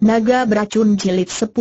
Naga beracun jilid 10.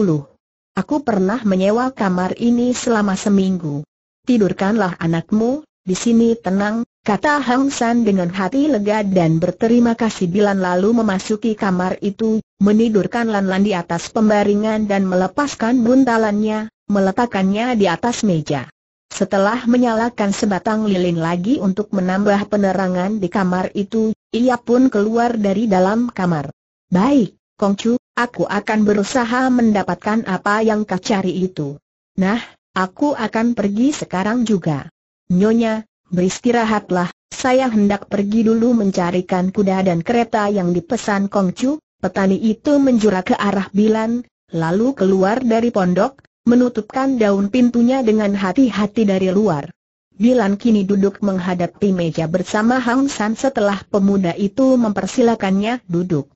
Aku pernah menyewa kamar ini selama seminggu. Tidurkanlah anakmu, di sini tenang, kata Hang San dengan hati lega dan berterima kasih Bilan lalu memasuki kamar itu, menidurkan Lan Lan di atas pembaringan dan melepaskan buntalannya, meletakkannya di atas meja. Setelah menyalakan sebatang lilin lagi untuk menambah penerangan di kamar itu, ia pun keluar dari dalam kamar. Baik, Kongcu, aku akan berusaha mendapatkan apa yang kau cari itu. Nah, aku akan pergi sekarang juga. Nyonya, beristirahatlah, saya hendak pergi dulu mencarikan kuda dan kereta yang dipesan Kongcu, petani itu menjura ke arah Bilan, lalu keluar dari pondok, menutupkan daun pintunya dengan hati-hati dari luar. Bilan kini duduk menghadapi meja bersama Hang San setelah pemuda itu mempersilakannya duduk.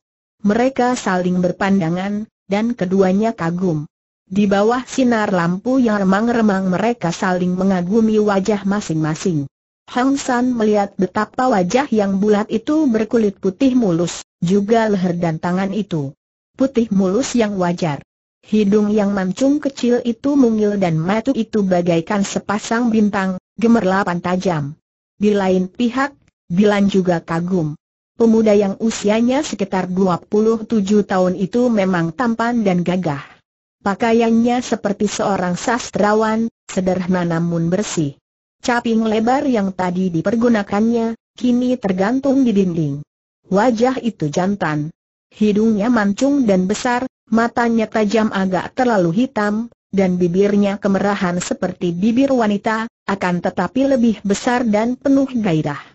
Mereka saling berpandangan, dan keduanya kagum. Di bawah sinar lampu yang remang-remang mereka saling mengagumi wajah masing-masing. Hang San melihat betapa wajah yang bulat itu berkulit putih mulus, juga leher dan tangan itu. Putih mulus yang wajar. Hidung yang mancung kecil itu mungil dan mata itu bagaikan sepasang bintang, gemerlapan tajam. Di lain pihak, Bilan juga kagum. Pemuda yang usianya sekitar 27 tahun itu memang tampan dan gagah. Pakaiannya seperti seorang sastrawan, sederhana namun bersih. Caping lebar yang tadi dipergunakannya, kini tergantung di dinding. Wajah itu jantan. Hidungnya mancung dan besar, matanya tajam agak terlalu hitam, dan bibirnya kemerahan seperti bibir wanita, akan tetapi lebih besar dan penuh gairah.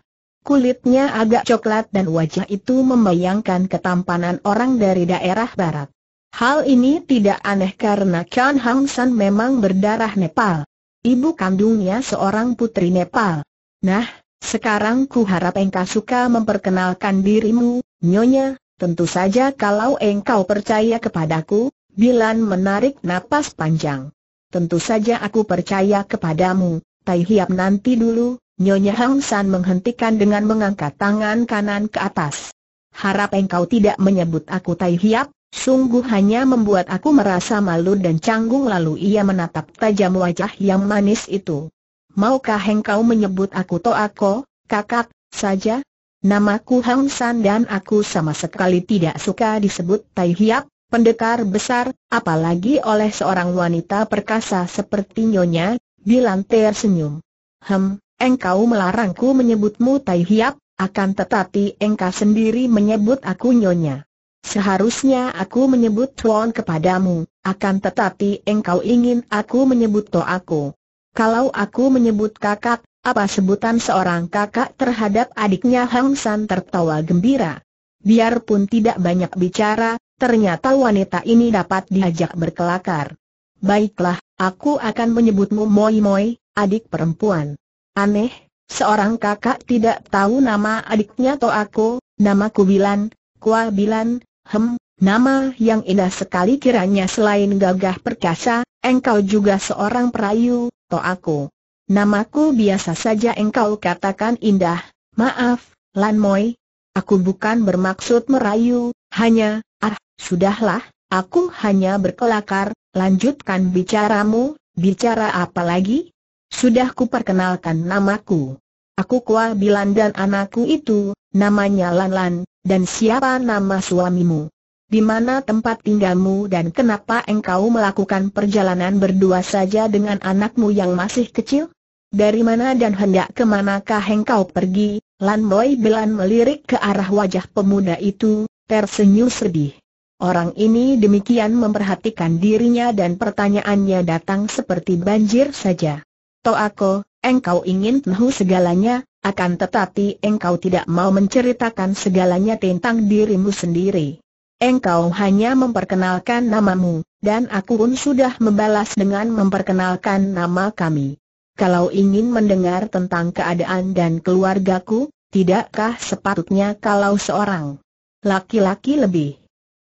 Kulitnya agak coklat dan wajah itu membayangkan ketampanan orang dari daerah barat. Hal ini tidak aneh karena Chan Hang San memang berdarah Nepal. Ibu kandungnya seorang putri Nepal. Nah, sekarang ku harap engkau suka memperkenalkan dirimu, Nyonya. Tentu saja kalau engkau percaya kepadaku, Bilan menarik napas panjang. Tentu saja aku percaya kepadamu, Tai Hiap nanti dulu, Nyonya Hang San menghentikan dengan mengangkat tangan kanan ke atas. Harap engkau tidak menyebut aku Tai Hiap, sungguh hanya membuat aku merasa malu dan canggung lalu ia menatap tajam wajah yang manis itu. Maukah engkau menyebut aku Toako, kakak, saja? Namaku Hang San dan aku sama sekali tidak suka disebut Tai Hiap, pendekar besar, apalagi oleh seorang wanita perkasa seperti Nyonya, Bilan tersenyum. Hem, engkau melarangku menyebutmu Tai Hiap, akan tetapi engkau sendiri menyebut aku Nyonya. Seharusnya aku menyebut Tuan kepadamu, akan tetapi engkau ingin aku menyebut To aku. Kalau aku menyebut kakak, apa sebutan seorang kakak terhadap adiknya Hang San tertawa gembira. Biarpun tidak banyak bicara, ternyata wanita ini dapat diajak berkelakar. Baiklah, aku akan menyebutmu Moi Moi, adik perempuan. Aneh, seorang kakak tidak tahu nama adiknya atau aku, namaku Bilan, Kua Bilan, hem, nama yang indah sekali kiranya selain gagah perkasa, engkau juga seorang perayu, to aku. Namaku biasa saja engkau katakan indah, maaf, Lan Moi. Aku bukan bermaksud merayu, hanya, ah, sudahlah, aku hanya berkelakar, lanjutkan bicaramu, bicara apa lagi? Sudah kuperkenalkan namaku. Aku Kua Bilan dan anakku itu, namanya Lan Lan, dan siapa nama suamimu? Di mana tempat tinggalmu dan kenapa engkau melakukan perjalanan berdua saja dengan anakmu yang masih kecil? Dari mana dan hendak kemanakah engkau pergi? Lan Boy Bilan melirik ke arah wajah pemuda itu, tersenyum sedih. Orang ini demikian memperhatikan dirinya dan pertanyaannya datang seperti banjir saja. Toako, engkau ingin tahu segalanya, akan tetapi engkau tidak mau menceritakan segalanya tentang dirimu sendiri. Engkau hanya memperkenalkan namamu, dan aku pun sudah membalas dengan memperkenalkan nama kami. Kalau ingin mendengar tentang keadaan dan keluargaku, tidakkah sepatutnya kalau seorang laki-laki lebih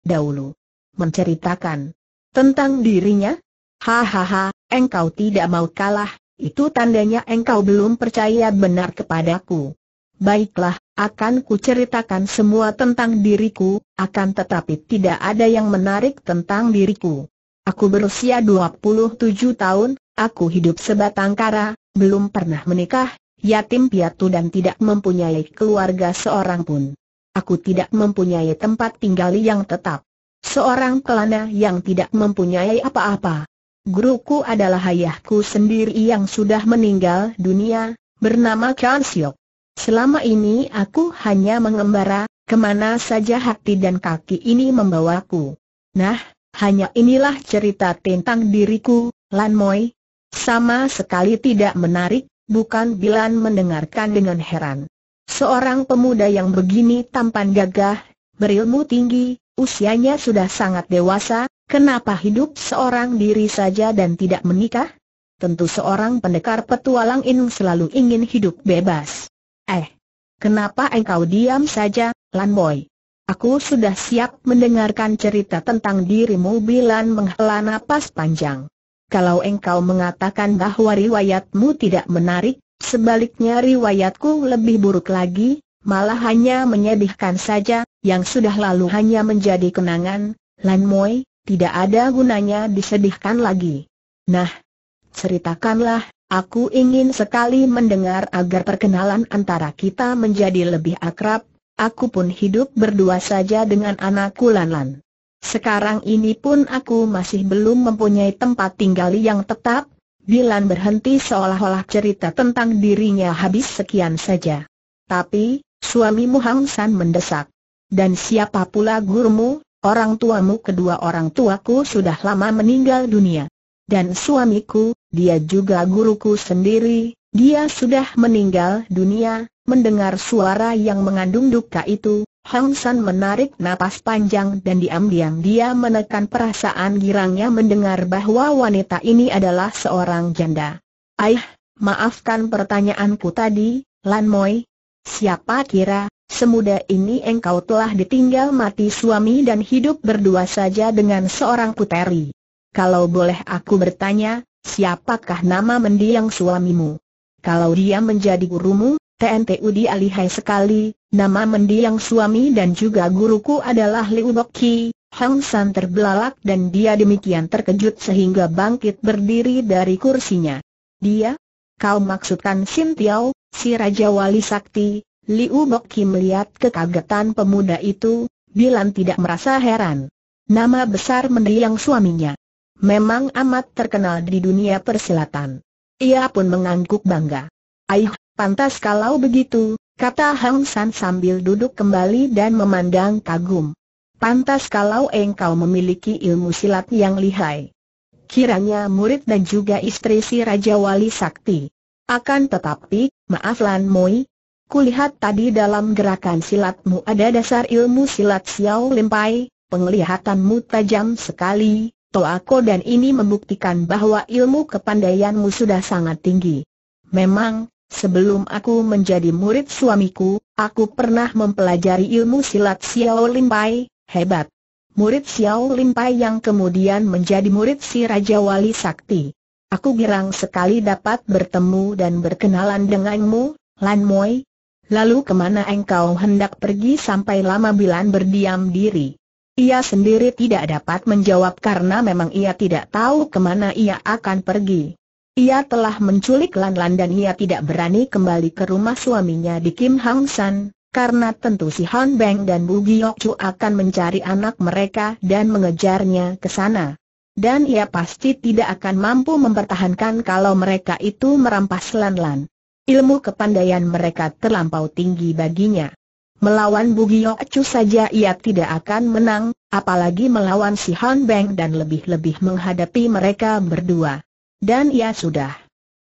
dahulu menceritakan tentang dirinya? Hahaha, engkau tidak mau kalah, itu tandanya engkau belum percaya benar kepadaku. Baiklah, akan kuceritakan semua tentang diriku, akan tetapi tidak ada yang menarik tentang diriku. Aku berusia 27 tahun, aku hidup sebatang kara, belum pernah menikah, yatim piatu dan tidak mempunyai keluarga seorang pun. Aku tidak mempunyai tempat tinggal yang tetap. Seorang kelana yang tidak mempunyai apa-apa guruku adalah ayahku sendiri yang sudah meninggal dunia, bernama Chan Siok. Selama ini aku hanya mengembara, kemana saja hati dan kaki ini membawaku. Nah, hanya inilah cerita tentang diriku, Lan Moi. Sama sekali tidak menarik, bukan Bilan mendengarkan dengan heran. Seorang pemuda yang begini tampan gagah, berilmu tinggi, usianya sudah sangat dewasa, Kenapa hidup seorang diri saja dan tidak menikah? Tentu seorang pendekar petualang ini selalu ingin hidup bebas. Eh, kenapa engkau diam saja, Lan Boy? Aku sudah siap mendengarkan cerita tentang dirimu Bilan menghela nafas panjang. Kalau engkau mengatakan bahwa riwayatmu tidak menarik, sebaliknya riwayatku lebih buruk lagi, malah hanya menyedihkan saja, yang sudah lalu hanya menjadi kenangan, Lan Moy, tidak ada gunanya disedihkan lagi. Nah, ceritakanlah, aku ingin sekali mendengar agar perkenalan antara kita menjadi lebih akrab, aku pun hidup berdua saja dengan anakku Lanlan. Sekarang ini pun aku masih belum mempunyai tempat tinggal yang tetap, Bilan berhenti seolah-olah cerita tentang dirinya habis sekian saja. Tapi, suamimu Hang San mendesak. Dan siapa pula gurumu, Orang tuamu kedua orang tuaku sudah lama meninggal dunia. Dan suamiku, dia juga guruku sendiri, dia sudah meninggal dunia, mendengar suara yang mengandung duka itu, Hang San menarik napas panjang dan diam-diam dia menekan perasaan girangnya mendengar bahwa wanita ini adalah seorang janda. Aih, maafkan pertanyaanku tadi, Lan Moi. Siapa kira, Semudah ini engkau telah ditinggal mati suami dan hidup berdua saja dengan seorang puteri. Kalau boleh aku bertanya, siapakah nama mendiang suamimu? Kalau dia menjadi gurumu, TNTU dialihai sekali, nama mendiang suami dan juga guruku adalah Liu Boki, Hang San terbelalak dan dia demikian terkejut sehingga bangkit berdiri dari kursinya. Dia? Kau maksudkan Sin si Raja Wali Sakti, Liu Bok Kim melihat kekagetan pemuda itu, bilang tidak merasa heran. Nama besar mendiang suaminya. Memang amat terkenal di dunia persilatan. Ia pun mengangguk bangga. Aih, pantas kalau begitu, kata Hang San sambil duduk kembali dan memandang kagum. Pantas kalau engkau memiliki ilmu silat yang lihai. Kiranya murid dan juga istri si Raja Wali Sakti. Akan tetapi, maaf Lan Moi, Kulihat tadi dalam gerakan silatmu ada dasar ilmu silat Xiao Limpai, penglihatanmu tajam sekali, Toako dan ini membuktikan bahwa ilmu kepandaianmu sudah sangat tinggi. Memang, sebelum aku menjadi murid suamiku, aku pernah mempelajari ilmu silat Xiao Limpai, hebat. Murid Xiao Limpai yang kemudian menjadi murid si Raja Wali Sakti. Aku girang sekali dapat bertemu dan berkenalan denganmu, Lan Moi, Lalu kemana engkau hendak pergi sampai lama Bilan berdiam diri? Ia sendiri tidak dapat menjawab karena memang ia tidak tahu kemana ia akan pergi. Ia telah menculik Lan Lan dan ia tidak berani kembali ke rumah suaminya di Kim Hang San, karena tentu si Han Beng dan Bu Giok Chu akan mencari anak mereka dan mengejarnya ke sana. Dan ia pasti tidak akan mampu mempertahankan kalau mereka itu merampas Lan Lan ilmu kepandaian mereka terlampau tinggi baginya. Melawan Bugio Acu saja ia tidak akan menang, apalagi melawan si Han Beng dan lebih-lebih menghadapi mereka berdua. Dan ia sudah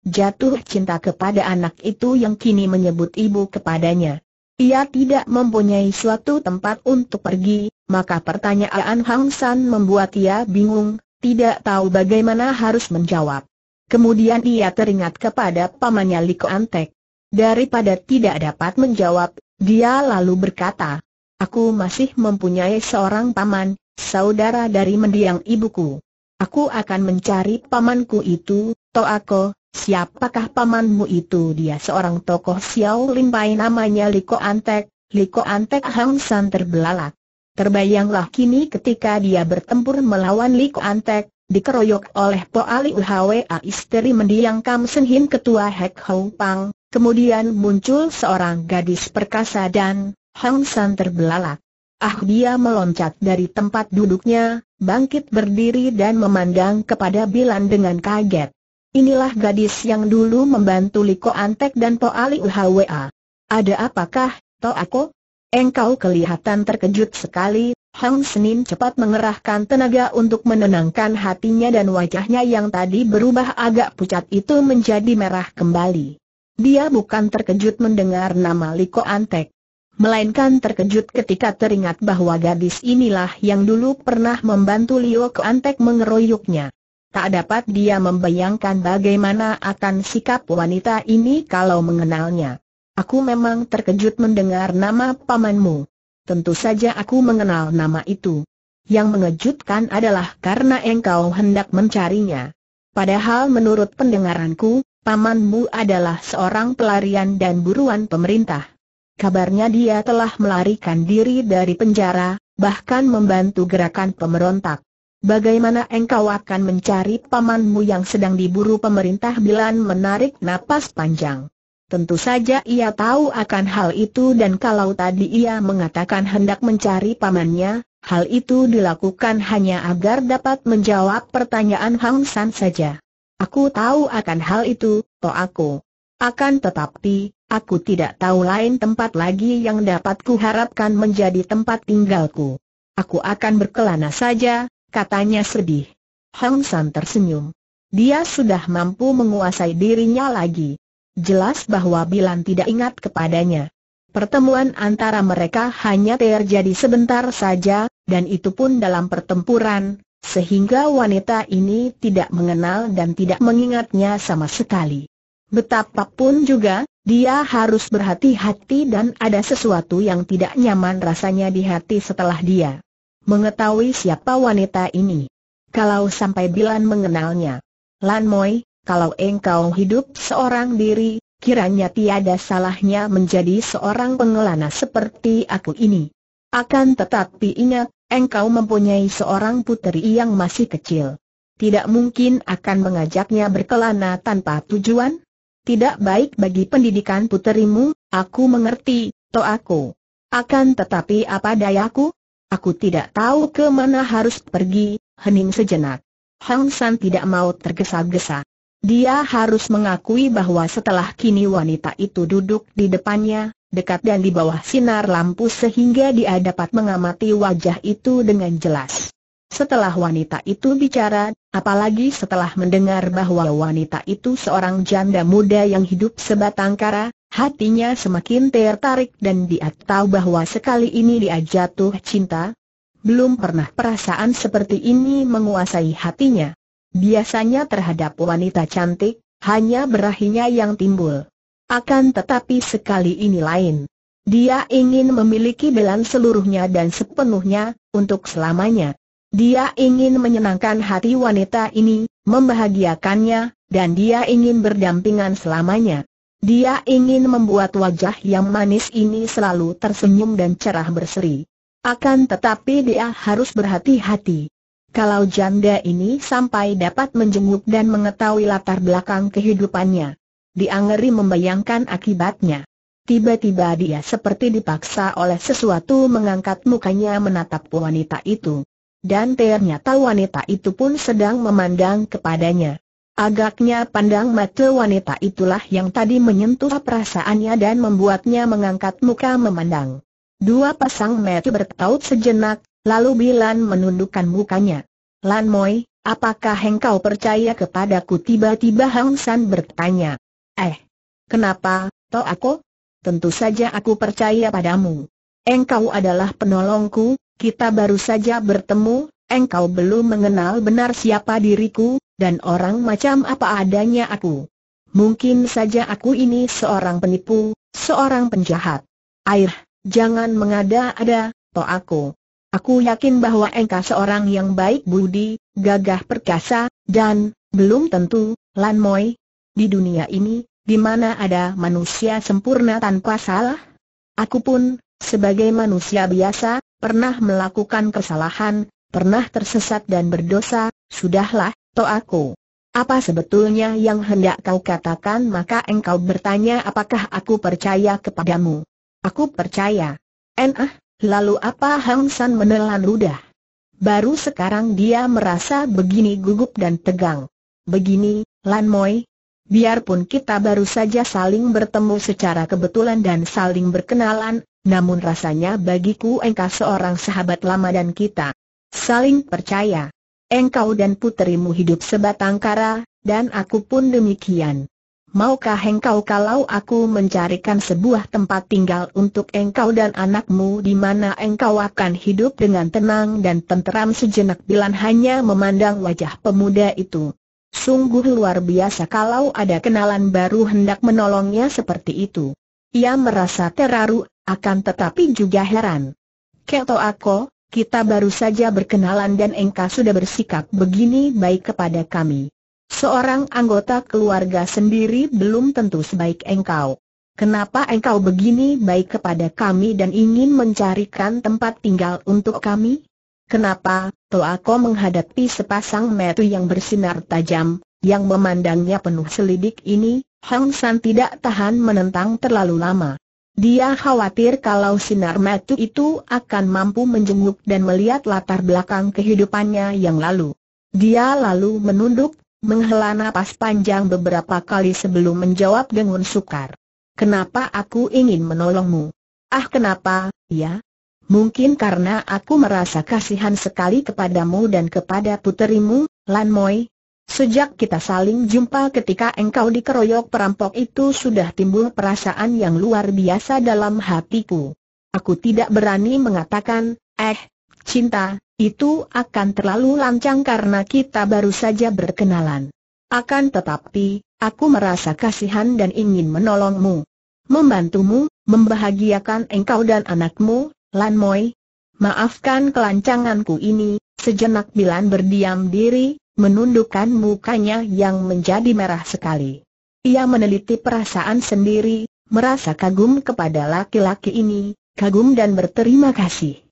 jatuh cinta kepada anak itu yang kini menyebut ibu kepadanya. Ia tidak mempunyai suatu tempat untuk pergi, maka pertanyaan Hang San membuat ia bingung, tidak tahu bagaimana harus menjawab. Kemudian ia teringat kepada pamannya Liko Antek. Daripada tidak dapat menjawab, dia lalu berkata, Aku masih mempunyai seorang paman, saudara dari mendiang ibuku. Aku akan mencari pamanku itu, Toako, siapakah pamanmu itu dia seorang tokoh Xiao Limpai namanya Liko Antek, Liko Antek Hang San terbelalak. Terbayanglah kini ketika dia bertempur melawan Liko Antek, dikeroyok oleh Po Ali Uhwa isteri mendiang Kam Sen Hin ketua Hek Hou Pang, kemudian muncul seorang gadis perkasa dan Hong San terbelalak. Ah dia meloncat dari tempat duduknya, bangkit berdiri dan memandang kepada Bilan dengan kaget. Inilah gadis yang dulu membantu Liko Antek dan Po Ali Uhwa. Ada apakah, To Ako? Engkau kelihatan terkejut sekali, Hang Senin cepat mengerahkan tenaga untuk menenangkan hatinya dan wajahnya yang tadi berubah agak pucat itu menjadi merah kembali. Dia bukan terkejut mendengar nama Liko Antek. Melainkan terkejut ketika teringat bahwa gadis inilah yang dulu pernah membantu Lio Antek mengeroyoknya. Tak dapat dia membayangkan bagaimana akan sikap wanita ini kalau mengenalnya. Aku memang terkejut mendengar nama pamanmu tentu saja aku mengenal nama itu. Yang mengejutkan adalah karena engkau hendak mencarinya. Padahal menurut pendengaranku, pamanmu adalah seorang pelarian dan buruan pemerintah. Kabarnya dia telah melarikan diri dari penjara, bahkan membantu gerakan pemberontak. Bagaimana engkau akan mencari pamanmu yang sedang diburu pemerintah Bilan menarik napas panjang? Tentu saja ia tahu akan hal itu dan kalau tadi ia mengatakan hendak mencari pamannya, hal itu dilakukan hanya agar dapat menjawab pertanyaan Hang San saja. Aku tahu akan hal itu, to aku. Akan tetapi, aku tidak tahu lain tempat lagi yang dapat kuharapkan menjadi tempat tinggalku. Aku akan berkelana saja, katanya sedih. Hang San tersenyum. Dia sudah mampu menguasai dirinya lagi. Jelas bahwa Bilan tidak ingat kepadanya. Pertemuan antara mereka hanya terjadi sebentar saja, dan itu pun dalam pertempuran, sehingga wanita ini tidak mengenal dan tidak mengingatnya sama sekali. Betapapun juga, dia harus berhati-hati dan ada sesuatu yang tidak nyaman rasanya di hati setelah dia mengetahui siapa wanita ini. Kalau sampai Bilan mengenalnya, Lan Moi, kalau engkau hidup seorang diri, kiranya tiada salahnya menjadi seorang pengelana seperti aku ini. Akan tetapi ingat, engkau mempunyai seorang puteri yang masih kecil. Tidak mungkin akan mengajaknya berkelana tanpa tujuan. Tidak baik bagi pendidikan puterimu, aku mengerti, to aku. Akan tetapi apa dayaku? Aku tidak tahu ke mana harus pergi, hening sejenak. Hang San tidak mau tergesa-gesa. Dia harus mengakui bahwa setelah kini wanita itu duduk di depannya, dekat dan di bawah sinar lampu sehingga dia dapat mengamati wajah itu dengan jelas. Setelah wanita itu bicara, apalagi setelah mendengar bahwa wanita itu seorang janda muda yang hidup sebatang kara, hatinya semakin tertarik dan dia tahu bahwa sekali ini dia jatuh cinta. Belum pernah perasaan seperti ini menguasai hatinya. Biasanya terhadap wanita cantik, hanya berahinya yang timbul. Akan tetapi sekali ini lain. Dia ingin memiliki belan seluruhnya dan sepenuhnya, untuk selamanya. Dia ingin menyenangkan hati wanita ini, membahagiakannya, dan dia ingin berdampingan selamanya. Dia ingin membuat wajah yang manis ini selalu tersenyum dan cerah berseri. Akan tetapi dia harus berhati-hati kalau janda ini sampai dapat menjenguk dan mengetahui latar belakang kehidupannya. Diangeri membayangkan akibatnya. Tiba-tiba dia seperti dipaksa oleh sesuatu mengangkat mukanya menatap wanita itu. Dan ternyata wanita itu pun sedang memandang kepadanya. Agaknya pandang mata wanita itulah yang tadi menyentuh perasaannya dan membuatnya mengangkat muka memandang. Dua pasang mata bertaut sejenak, Lalu Bilan menundukkan mukanya. Lan Moi, apakah engkau percaya kepadaku tiba-tiba Hang San bertanya. Eh, kenapa, toh aku? Tentu saja aku percaya padamu. Engkau adalah penolongku, kita baru saja bertemu, engkau belum mengenal benar siapa diriku, dan orang macam apa adanya aku. Mungkin saja aku ini seorang penipu, seorang penjahat. Air, jangan mengada-ada, toh aku. Aku yakin bahwa engkau seorang yang baik budi, gagah perkasa, dan, belum tentu, Lan Moi. Di dunia ini, di mana ada manusia sempurna tanpa salah? Aku pun, sebagai manusia biasa, pernah melakukan kesalahan, pernah tersesat dan berdosa, sudahlah, toh aku. Apa sebetulnya yang hendak kau katakan maka engkau bertanya apakah aku percaya kepadamu? Aku percaya. Enah, eh, Lalu apa Hang San menelan ludah? Baru sekarang dia merasa begini gugup dan tegang. Begini, Lan Moi, biarpun kita baru saja saling bertemu secara kebetulan dan saling berkenalan, namun rasanya bagiku engkau seorang sahabat lama dan kita saling percaya. Engkau dan puterimu hidup sebatang kara, dan aku pun demikian. Maukah engkau kalau aku mencarikan sebuah tempat tinggal untuk engkau dan anakmu di mana engkau akan hidup dengan tenang dan tenteram sejenak Bilan hanya memandang wajah pemuda itu. Sungguh luar biasa kalau ada kenalan baru hendak menolongnya seperti itu. Ia merasa teraru, akan tetapi juga heran. Keto aku, kita baru saja berkenalan dan engkau sudah bersikap begini baik kepada kami. Seorang anggota keluarga sendiri belum tentu sebaik engkau. Kenapa engkau begini baik kepada kami dan ingin mencarikan tempat tinggal untuk kami? Kenapa, Toh aku menghadapi sepasang metu yang bersinar tajam, yang memandangnya penuh selidik ini, Hang San tidak tahan menentang terlalu lama. Dia khawatir kalau sinar metu itu akan mampu menjenguk dan melihat latar belakang kehidupannya yang lalu. Dia lalu menunduk menghela napas panjang beberapa kali sebelum menjawab dengan sukar. Kenapa aku ingin menolongmu? Ah kenapa, ya? Mungkin karena aku merasa kasihan sekali kepadamu dan kepada puterimu, Lan Moi. Sejak kita saling jumpa ketika engkau dikeroyok perampok itu sudah timbul perasaan yang luar biasa dalam hatiku. Aku tidak berani mengatakan, eh, cinta, itu akan terlalu lancang karena kita baru saja berkenalan. Akan tetapi, aku merasa kasihan dan ingin menolongmu. Membantumu, membahagiakan engkau dan anakmu, Lan Moi. Maafkan kelancanganku ini, sejenak Bilan berdiam diri, menundukkan mukanya yang menjadi merah sekali. Ia meneliti perasaan sendiri, merasa kagum kepada laki-laki ini, kagum dan berterima kasih.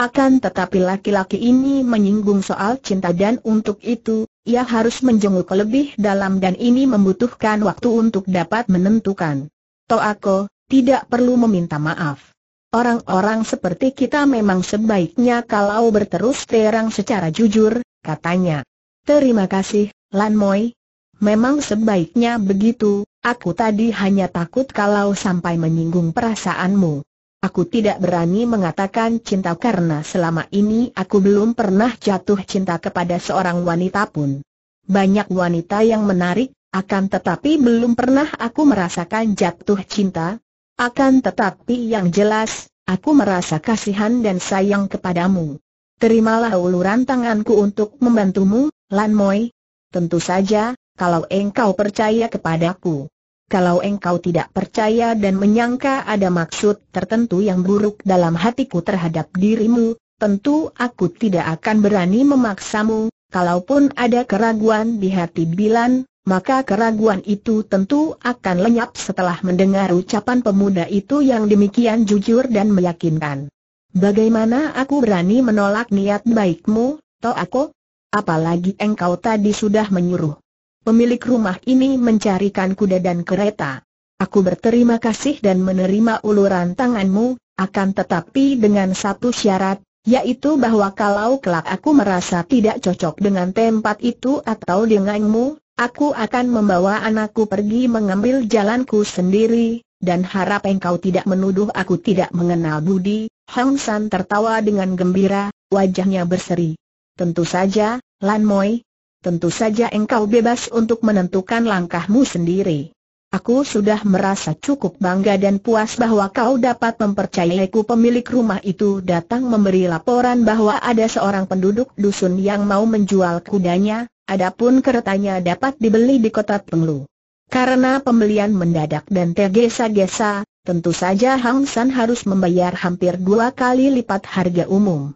Akan tetapi laki-laki ini menyinggung soal cinta dan untuk itu, ia harus menjenguk lebih dalam dan ini membutuhkan waktu untuk dapat menentukan. Toako, tidak perlu meminta maaf. Orang-orang seperti kita memang sebaiknya kalau berterus terang secara jujur, katanya. Terima kasih, Lan Moi. Memang sebaiknya begitu, aku tadi hanya takut kalau sampai menyinggung perasaanmu. Aku tidak berani mengatakan cinta karena selama ini aku belum pernah jatuh cinta kepada seorang wanita pun. Banyak wanita yang menarik, akan tetapi belum pernah aku merasakan jatuh cinta. Akan tetapi yang jelas, aku merasa kasihan dan sayang kepadamu. Terimalah uluran tanganku untuk membantumu, Lan Moi. Tentu saja, kalau engkau percaya kepadaku kalau engkau tidak percaya dan menyangka ada maksud tertentu yang buruk dalam hatiku terhadap dirimu, tentu aku tidak akan berani memaksamu, kalaupun ada keraguan di hati Bilan, maka keraguan itu tentu akan lenyap setelah mendengar ucapan pemuda itu yang demikian jujur dan meyakinkan. Bagaimana aku berani menolak niat baikmu, Toako? Apalagi engkau tadi sudah menyuruh pemilik rumah ini mencarikan kuda dan kereta. Aku berterima kasih dan menerima uluran tanganmu, akan tetapi dengan satu syarat, yaitu bahwa kalau kelak aku merasa tidak cocok dengan tempat itu atau denganmu, aku akan membawa anakku pergi mengambil jalanku sendiri, dan harap engkau tidak menuduh aku tidak mengenal budi. Hang San tertawa dengan gembira, wajahnya berseri. Tentu saja, Lan Moi, tentu saja engkau bebas untuk menentukan langkahmu sendiri. Aku sudah merasa cukup bangga dan puas bahwa kau dapat mempercayaiku pemilik rumah itu datang memberi laporan bahwa ada seorang penduduk dusun yang mau menjual kudanya, adapun keretanya dapat dibeli di kota Penglu. Karena pembelian mendadak dan tergesa-gesa, tentu saja Hang San harus membayar hampir dua kali lipat harga umum.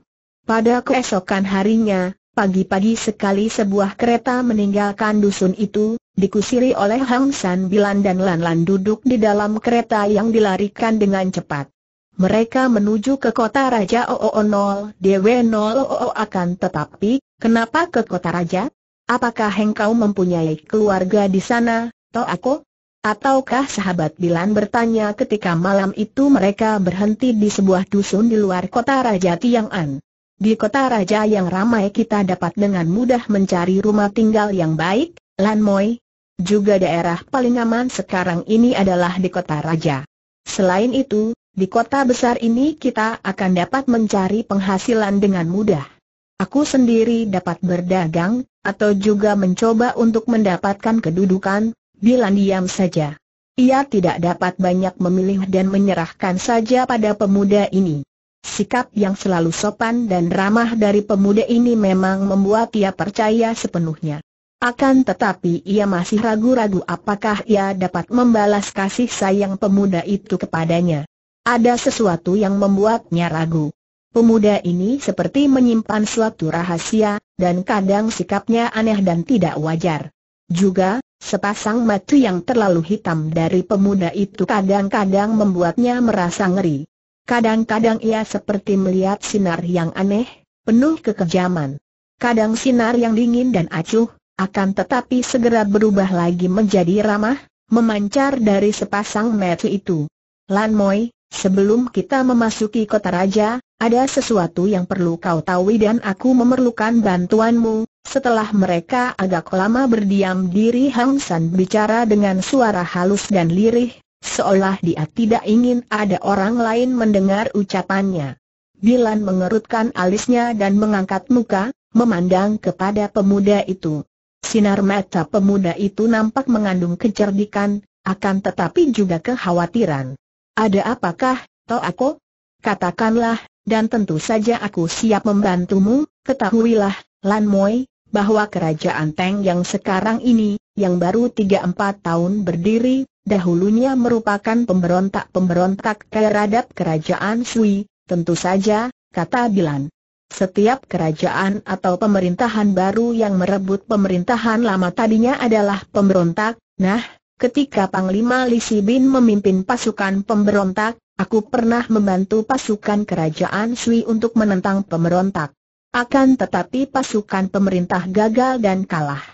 Pada keesokan harinya, Pagi-pagi sekali sebuah kereta meninggalkan dusun itu, dikusiri oleh Hang San Bilan dan Lan Lan duduk di dalam kereta yang dilarikan dengan cepat. Mereka menuju ke kota Raja OO0 DW0 akan tetapi, kenapa ke kota Raja? Apakah engkau mempunyai keluarga di sana, Aku? Ataukah sahabat Bilan bertanya ketika malam itu mereka berhenti di sebuah dusun di luar kota Raja Tiang An? Di kota raja yang ramai kita dapat dengan mudah mencari rumah tinggal yang baik, Lan Moi. Juga daerah paling aman sekarang ini adalah di kota raja. Selain itu, di kota besar ini kita akan dapat mencari penghasilan dengan mudah. Aku sendiri dapat berdagang, atau juga mencoba untuk mendapatkan kedudukan, bila diam saja. Ia tidak dapat banyak memilih dan menyerahkan saja pada pemuda ini. Sikap yang selalu sopan dan ramah dari pemuda ini memang membuat ia percaya sepenuhnya. Akan tetapi ia masih ragu-ragu apakah ia dapat membalas kasih sayang pemuda itu kepadanya. Ada sesuatu yang membuatnya ragu. Pemuda ini seperti menyimpan suatu rahasia, dan kadang sikapnya aneh dan tidak wajar. Juga, sepasang mata yang terlalu hitam dari pemuda itu kadang-kadang membuatnya merasa ngeri. Kadang-kadang ia seperti melihat sinar yang aneh, penuh kekejaman. Kadang sinar yang dingin dan acuh, akan tetapi segera berubah lagi menjadi ramah, memancar dari sepasang mata itu. Lan Moi, sebelum kita memasuki kota raja, ada sesuatu yang perlu kau tahu dan aku memerlukan bantuanmu. Setelah mereka agak lama berdiam diri Hang San bicara dengan suara halus dan lirih, seolah dia tidak ingin ada orang lain mendengar ucapannya. Bilan mengerutkan alisnya dan mengangkat muka, memandang kepada pemuda itu. Sinar mata pemuda itu nampak mengandung kecerdikan, akan tetapi juga kekhawatiran. Ada apakah, toh Aku? Katakanlah, dan tentu saja aku siap membantumu, ketahuilah, Lan Moi, bahwa kerajaan Teng yang sekarang ini, yang baru 3-4 tahun berdiri, dahulunya merupakan pemberontak-pemberontak terhadap kerajaan Sui, tentu saja, kata Bilan. Setiap kerajaan atau pemerintahan baru yang merebut pemerintahan lama tadinya adalah pemberontak, nah, ketika Panglima Lisi Bin memimpin pasukan pemberontak, aku pernah membantu pasukan kerajaan Sui untuk menentang pemberontak. Akan tetapi pasukan pemerintah gagal dan kalah.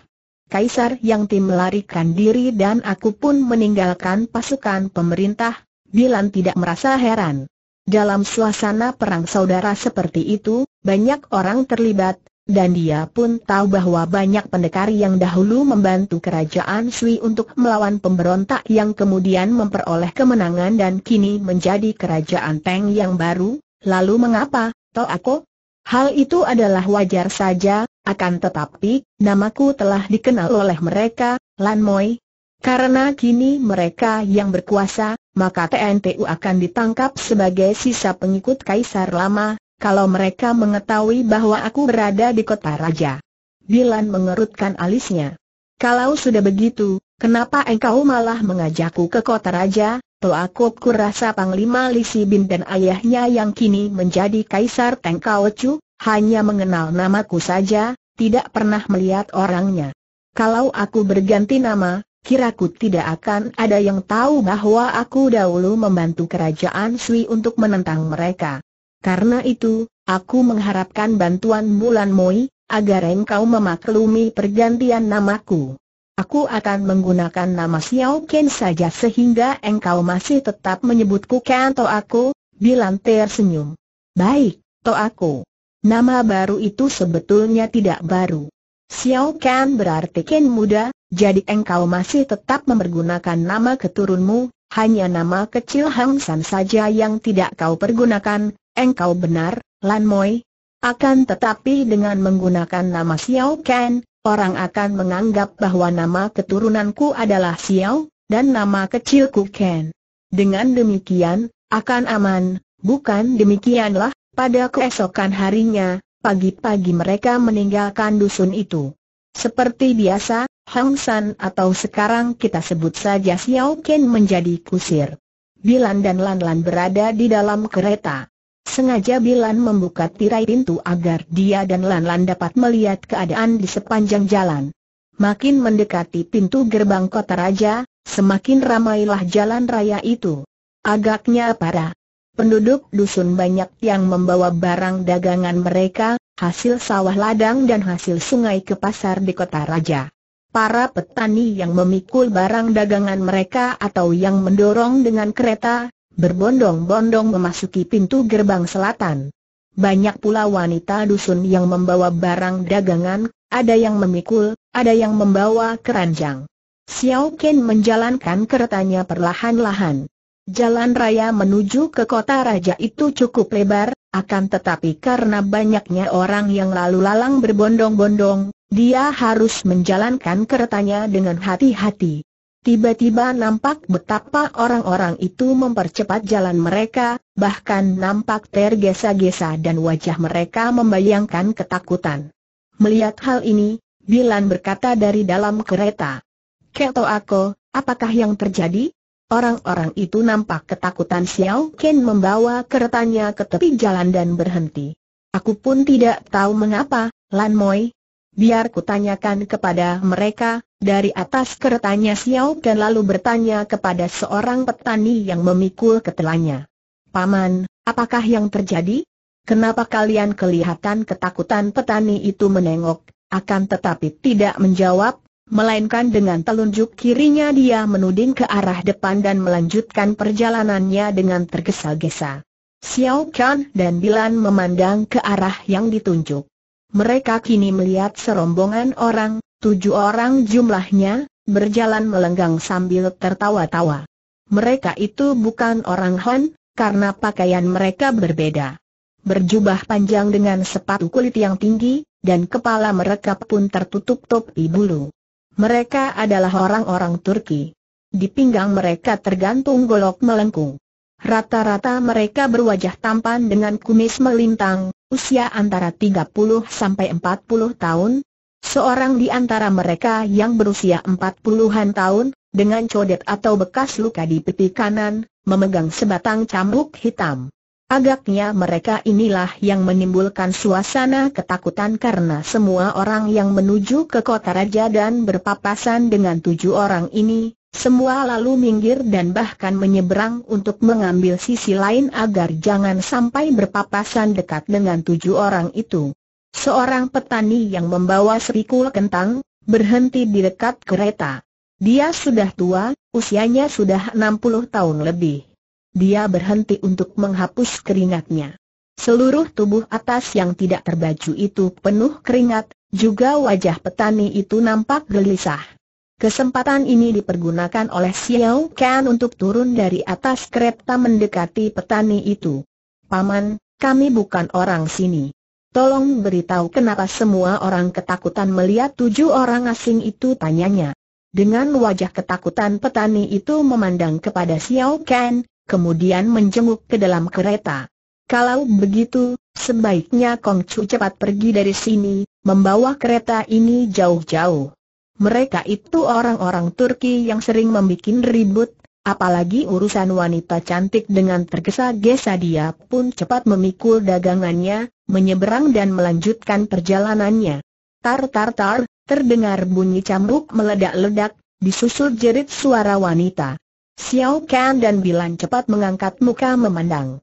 Kaisar yang tim melarikan diri dan aku pun meninggalkan pasukan pemerintah, Bilan tidak merasa heran. Dalam suasana perang saudara seperti itu, banyak orang terlibat, dan dia pun tahu bahwa banyak pendekar yang dahulu membantu kerajaan Sui untuk melawan pemberontak yang kemudian memperoleh kemenangan dan kini menjadi kerajaan Teng yang baru, lalu mengapa, Toako? Hal itu adalah wajar saja, akan tetapi, namaku telah dikenal oleh mereka, Lan Moi. Karena kini mereka yang berkuasa, maka TNTU akan ditangkap sebagai sisa pengikut Kaisar Lama, kalau mereka mengetahui bahwa aku berada di kota raja. Dilan mengerutkan alisnya. Kalau sudah begitu, kenapa engkau malah mengajakku ke kota raja? Tuh aku kurasa Panglima Lisi Bin dan ayahnya yang kini menjadi Kaisar Tengkau Chu, hanya mengenal namaku saja, tidak pernah melihat orangnya. Kalau aku berganti nama, kiraku tidak akan ada yang tahu bahwa aku dahulu membantu kerajaan Sui untuk menentang mereka. Karena itu, aku mengharapkan bantuan Mulan Moi, agar engkau memaklumi pergantian namaku. Aku akan menggunakan nama Xiao Ken saja sehingga engkau masih tetap menyebutku Ken atau aku, Bilan tersenyum. Baik, to aku. Nama baru itu sebetulnya tidak baru. Xiao Kan berarti Ken muda, jadi engkau masih tetap mempergunakan nama keturunmu, hanya nama kecil Hang San saja yang tidak kau pergunakan, engkau benar, Lan Moi. Akan tetapi dengan menggunakan nama Xiao Kan, orang akan menganggap bahwa nama keturunanku adalah Xiao, dan nama kecilku Ken. Dengan demikian, akan aman, bukan demikianlah, pada keesokan harinya, pagi-pagi mereka meninggalkan dusun itu. Seperti biasa, Hang San atau sekarang kita sebut saja Xiao Ken menjadi kusir. Bilan dan Lan Lan berada di dalam kereta. Sengaja Bilan membuka tirai pintu agar dia dan Lan Lan dapat melihat keadaan di sepanjang jalan. Makin mendekati pintu gerbang kota raja, semakin ramailah jalan raya itu. Agaknya parah. Penduduk dusun banyak yang membawa barang dagangan mereka, hasil sawah ladang dan hasil sungai ke pasar di kota raja. Para petani yang memikul barang dagangan mereka atau yang mendorong dengan kereta, berbondong-bondong memasuki pintu gerbang selatan. Banyak pula wanita dusun yang membawa barang dagangan, ada yang memikul, ada yang membawa keranjang. Xiao Ken menjalankan keretanya perlahan-lahan. Jalan raya menuju ke kota raja itu cukup lebar, akan tetapi karena banyaknya orang yang lalu lalang berbondong-bondong, dia harus menjalankan keretanya dengan hati-hati. Tiba-tiba nampak betapa orang-orang itu mempercepat jalan mereka, bahkan nampak tergesa-gesa dan wajah mereka membayangkan ketakutan. Melihat hal ini, Bilan berkata dari dalam kereta. Keto aku, apakah yang terjadi? Orang-orang itu nampak ketakutan Xiao Ken membawa keretanya ke tepi jalan dan berhenti. Aku pun tidak tahu mengapa, Lan Moi. Biar kutanyakan kepada mereka, dari atas keretanya Xiao Ken lalu bertanya kepada seorang petani yang memikul ketelanya. Paman, apakah yang terjadi? Kenapa kalian kelihatan ketakutan petani itu menengok, akan tetapi tidak menjawab, melainkan dengan telunjuk kirinya dia menuding ke arah depan dan melanjutkan perjalanannya dengan tergesa-gesa. Xiao Kan dan Bilan memandang ke arah yang ditunjuk. Mereka kini melihat serombongan orang, tujuh orang jumlahnya, berjalan melenggang sambil tertawa-tawa. Mereka itu bukan orang Han, karena pakaian mereka berbeda. Berjubah panjang dengan sepatu kulit yang tinggi, dan kepala mereka pun tertutup topi bulu. Mereka adalah orang-orang Turki. Di pinggang mereka tergantung golok melengkung. Rata-rata mereka berwajah tampan dengan kumis melintang, usia antara 30 sampai 40 tahun. Seorang di antara mereka yang berusia 40-an tahun, dengan codet atau bekas luka di pipi kanan, memegang sebatang cambuk hitam. Agaknya mereka inilah yang menimbulkan suasana ketakutan karena semua orang yang menuju ke kota raja dan berpapasan dengan tujuh orang ini, semua lalu minggir dan bahkan menyeberang untuk mengambil sisi lain agar jangan sampai berpapasan dekat dengan tujuh orang itu. Seorang petani yang membawa serikul kentang, berhenti di dekat kereta. Dia sudah tua, usianya sudah 60 tahun lebih. Dia berhenti untuk menghapus keringatnya. Seluruh tubuh atas yang tidak terbaju itu penuh keringat, juga wajah petani itu nampak gelisah. Kesempatan ini dipergunakan oleh Xiao Kan untuk turun dari atas kereta mendekati petani itu. Paman, kami bukan orang sini. Tolong beritahu kenapa semua orang ketakutan melihat tujuh orang asing itu tanyanya. Dengan wajah ketakutan petani itu memandang kepada Xiao Kan, kemudian menjenguk ke dalam kereta. Kalau begitu, sebaiknya Kong Chu cepat pergi dari sini, membawa kereta ini jauh-jauh. Mereka itu orang-orang Turki yang sering membuat ribut, apalagi urusan wanita cantik dengan tergesa-gesa dia pun cepat memikul dagangannya, menyeberang dan melanjutkan perjalanannya. Tar-tar-tar, terdengar bunyi cambuk meledak-ledak, disusul jerit suara wanita. Xiao Kan dan Bilan cepat mengangkat muka memandang.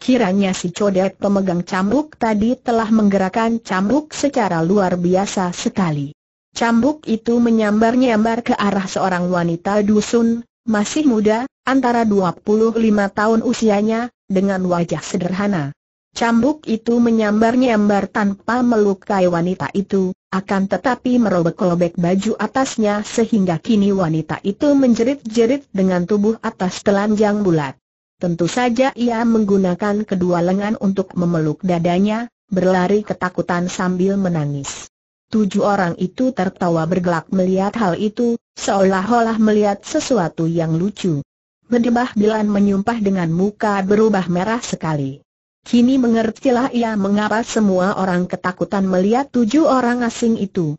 Kiranya si codet pemegang cambuk tadi telah menggerakkan cambuk secara luar biasa sekali. Cambuk itu menyambar-nyambar ke arah seorang wanita dusun, masih muda, antara 25 tahun usianya, dengan wajah sederhana. Cambuk itu menyambar-nyambar tanpa melukai wanita itu, akan tetapi merobek-robek baju atasnya sehingga kini wanita itu menjerit-jerit dengan tubuh atas telanjang bulat. Tentu saja ia menggunakan kedua lengan untuk memeluk dadanya, berlari ketakutan sambil menangis. Tujuh orang itu tertawa bergelak melihat hal itu, seolah-olah melihat sesuatu yang lucu. Medebah Bilan menyumpah dengan muka berubah merah sekali. Kini mengertilah ia mengapa semua orang ketakutan melihat tujuh orang asing itu.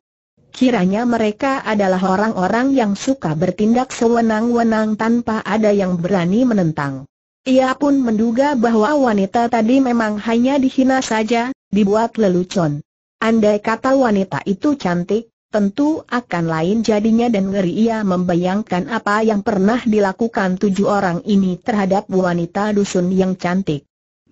Kiranya mereka adalah orang-orang yang suka bertindak sewenang-wenang tanpa ada yang berani menentang. Ia pun menduga bahwa wanita tadi memang hanya dihina saja, dibuat lelucon. Andai kata wanita itu cantik, tentu akan lain jadinya dan ngeri ia membayangkan apa yang pernah dilakukan tujuh orang ini terhadap wanita dusun yang cantik.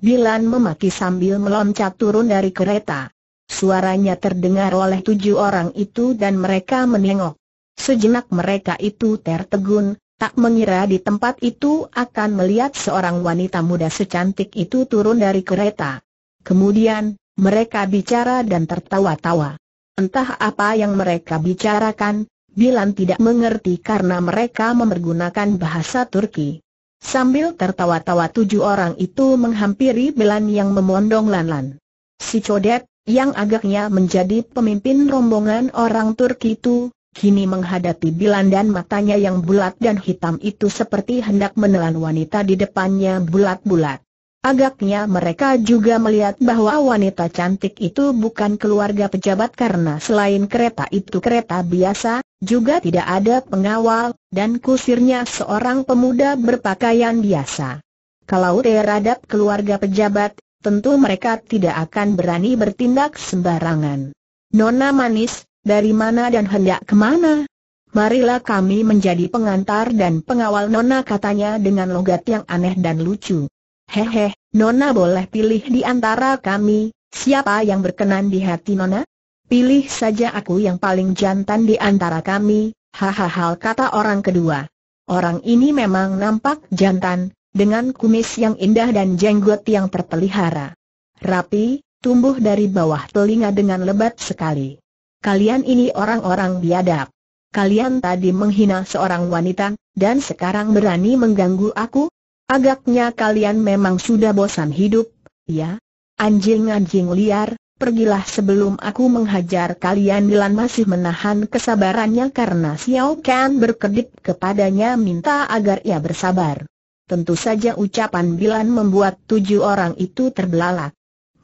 Dilan memaki sambil meloncat turun dari kereta. Suaranya terdengar oleh tujuh orang itu dan mereka menengok. Sejenak mereka itu tertegun, tak mengira di tempat itu akan melihat seorang wanita muda secantik itu turun dari kereta. Kemudian, mereka bicara dan tertawa-tawa. Entah apa yang mereka bicarakan, Dilan tidak mengerti karena mereka memergunakan bahasa Turki. Sambil tertawa-tawa tujuh orang itu menghampiri Belan yang memondong Lanlan. Si Codet, yang agaknya menjadi pemimpin rombongan orang Turki itu, kini menghadapi Belan dan matanya yang bulat dan hitam itu seperti hendak menelan wanita di depannya bulat-bulat. Agaknya mereka juga melihat bahwa wanita cantik itu bukan keluarga pejabat karena selain kereta itu kereta biasa, juga tidak ada pengawal, dan kusirnya seorang pemuda berpakaian biasa. Kalau terhadap keluarga pejabat, tentu mereka tidak akan berani bertindak sembarangan. Nona manis, dari mana dan hendak kemana? Marilah kami menjadi pengantar dan pengawal Nona katanya dengan logat yang aneh dan lucu. Hehe, Nona boleh pilih di antara kami, siapa yang berkenan di hati Nona? Pilih saja aku yang paling jantan di antara kami, hahaha kata orang kedua. Orang ini memang nampak jantan, dengan kumis yang indah dan jenggot yang terpelihara. Rapi, tumbuh dari bawah telinga dengan lebat sekali. Kalian ini orang-orang biadab. Kalian tadi menghina seorang wanita, dan sekarang berani mengganggu aku? Agaknya kalian memang sudah bosan hidup, ya? Anjing-anjing liar, pergilah sebelum aku menghajar kalian Dilan masih menahan kesabarannya karena Xiao Kan berkedip kepadanya minta agar ia bersabar. Tentu saja ucapan Dilan membuat tujuh orang itu terbelalak.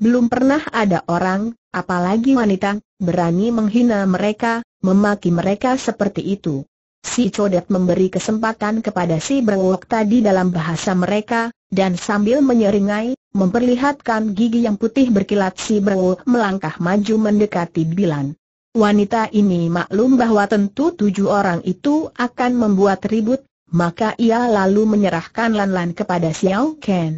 Belum pernah ada orang, apalagi wanita, berani menghina mereka, memaki mereka seperti itu. Si Codet memberi kesempatan kepada si Brewok tadi dalam bahasa mereka, dan sambil menyeringai, memperlihatkan gigi yang putih berkilat si Brewok melangkah maju mendekati Bilan. Wanita ini maklum bahwa tentu tujuh orang itu akan membuat ribut, maka ia lalu menyerahkan Lan Lan kepada Xiao Ken.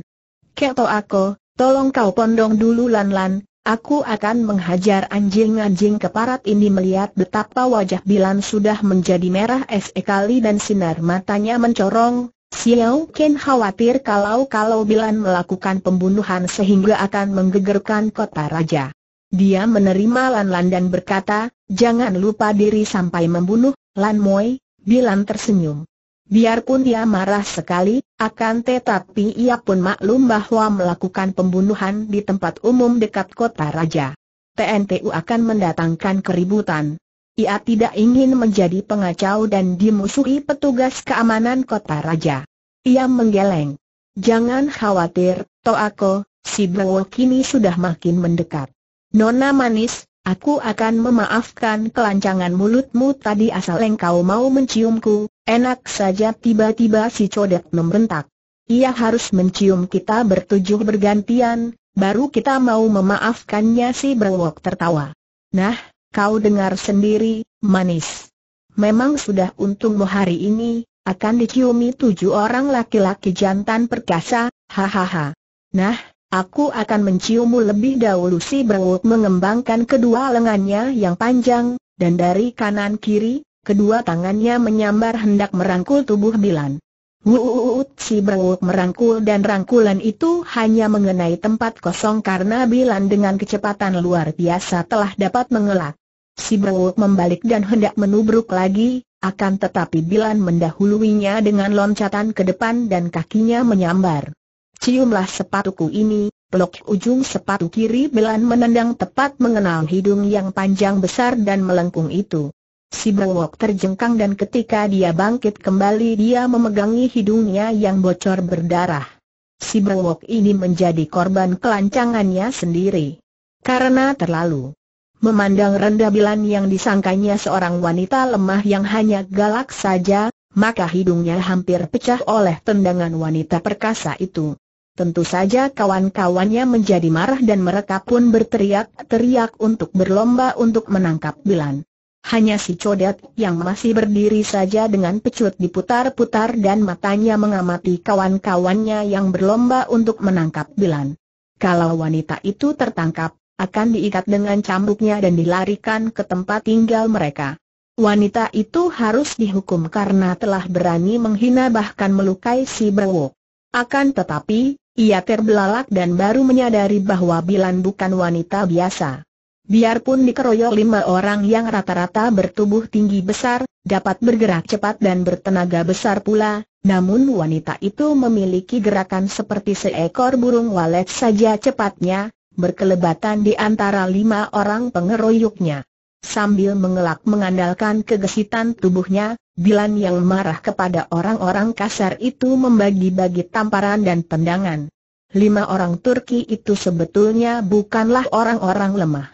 Keto aku, tolong kau pondong dulu Lan Lan, Aku akan menghajar anjing-anjing keparat ini melihat betapa wajah Bilan sudah menjadi merah es ekali dan sinar matanya mencorong. Xiao Ken khawatir kalau-kalau Bilan melakukan pembunuhan sehingga akan menggegerkan kota raja. Dia menerima Lan Lan dan berkata, jangan lupa diri sampai membunuh, Lan Moi, Bilan tersenyum. Biarpun dia marah sekali, akan tetapi ia pun maklum bahwa melakukan pembunuhan di tempat umum dekat kota raja. TNTU akan mendatangkan keributan. Ia tidak ingin menjadi pengacau dan dimusuhi petugas keamanan kota raja. Ia menggeleng. Jangan khawatir, Toako, si Bowo kini sudah makin mendekat. Nona manis, aku akan memaafkan kelancangan mulutmu tadi asal engkau mau menciumku, Enak saja tiba-tiba si codet membentak. Ia harus mencium kita bertujuh bergantian, baru kita mau memaafkannya si berwok tertawa. Nah, kau dengar sendiri, manis. Memang sudah untungmu hari ini, akan diciumi tujuh orang laki-laki jantan perkasa, hahaha. Nah, aku akan menciummu lebih dahulu si berwok mengembangkan kedua lengannya yang panjang, dan dari kanan kiri, Kedua tangannya menyambar hendak merangkul tubuh Bilan. Wuut si berwuk merangkul dan rangkulan itu hanya mengenai tempat kosong karena Bilan dengan kecepatan luar biasa telah dapat mengelak. Si berwuk membalik dan hendak menubruk lagi, akan tetapi Bilan mendahuluinya dengan loncatan ke depan dan kakinya menyambar. Ciumlah sepatuku ini, Blok ujung sepatu kiri Bilan menendang tepat mengenal hidung yang panjang besar dan melengkung itu. Si Bowok terjengkang dan ketika dia bangkit kembali dia memegangi hidungnya yang bocor berdarah. Si Bowok ini menjadi korban kelancangannya sendiri. Karena terlalu memandang rendah Bilan yang disangkanya seorang wanita lemah yang hanya galak saja, maka hidungnya hampir pecah oleh tendangan wanita perkasa itu. Tentu saja kawan-kawannya menjadi marah dan mereka pun berteriak-teriak untuk berlomba untuk menangkap Bilan. Hanya si codet yang masih berdiri saja dengan pecut diputar-putar dan matanya mengamati kawan-kawannya yang berlomba untuk menangkap Bilan. Kalau wanita itu tertangkap, akan diikat dengan cambuknya dan dilarikan ke tempat tinggal mereka. Wanita itu harus dihukum karena telah berani menghina bahkan melukai si Berwok. Akan tetapi, ia terbelalak dan baru menyadari bahwa Bilan bukan wanita biasa biarpun dikeroyok lima orang yang rata-rata bertubuh tinggi besar, dapat bergerak cepat dan bertenaga besar pula, namun wanita itu memiliki gerakan seperti seekor burung walet saja cepatnya, berkelebatan di antara lima orang pengeroyoknya. Sambil mengelak mengandalkan kegesitan tubuhnya, Bilan yang marah kepada orang-orang kasar itu membagi-bagi tamparan dan tendangan. Lima orang Turki itu sebetulnya bukanlah orang-orang lemah.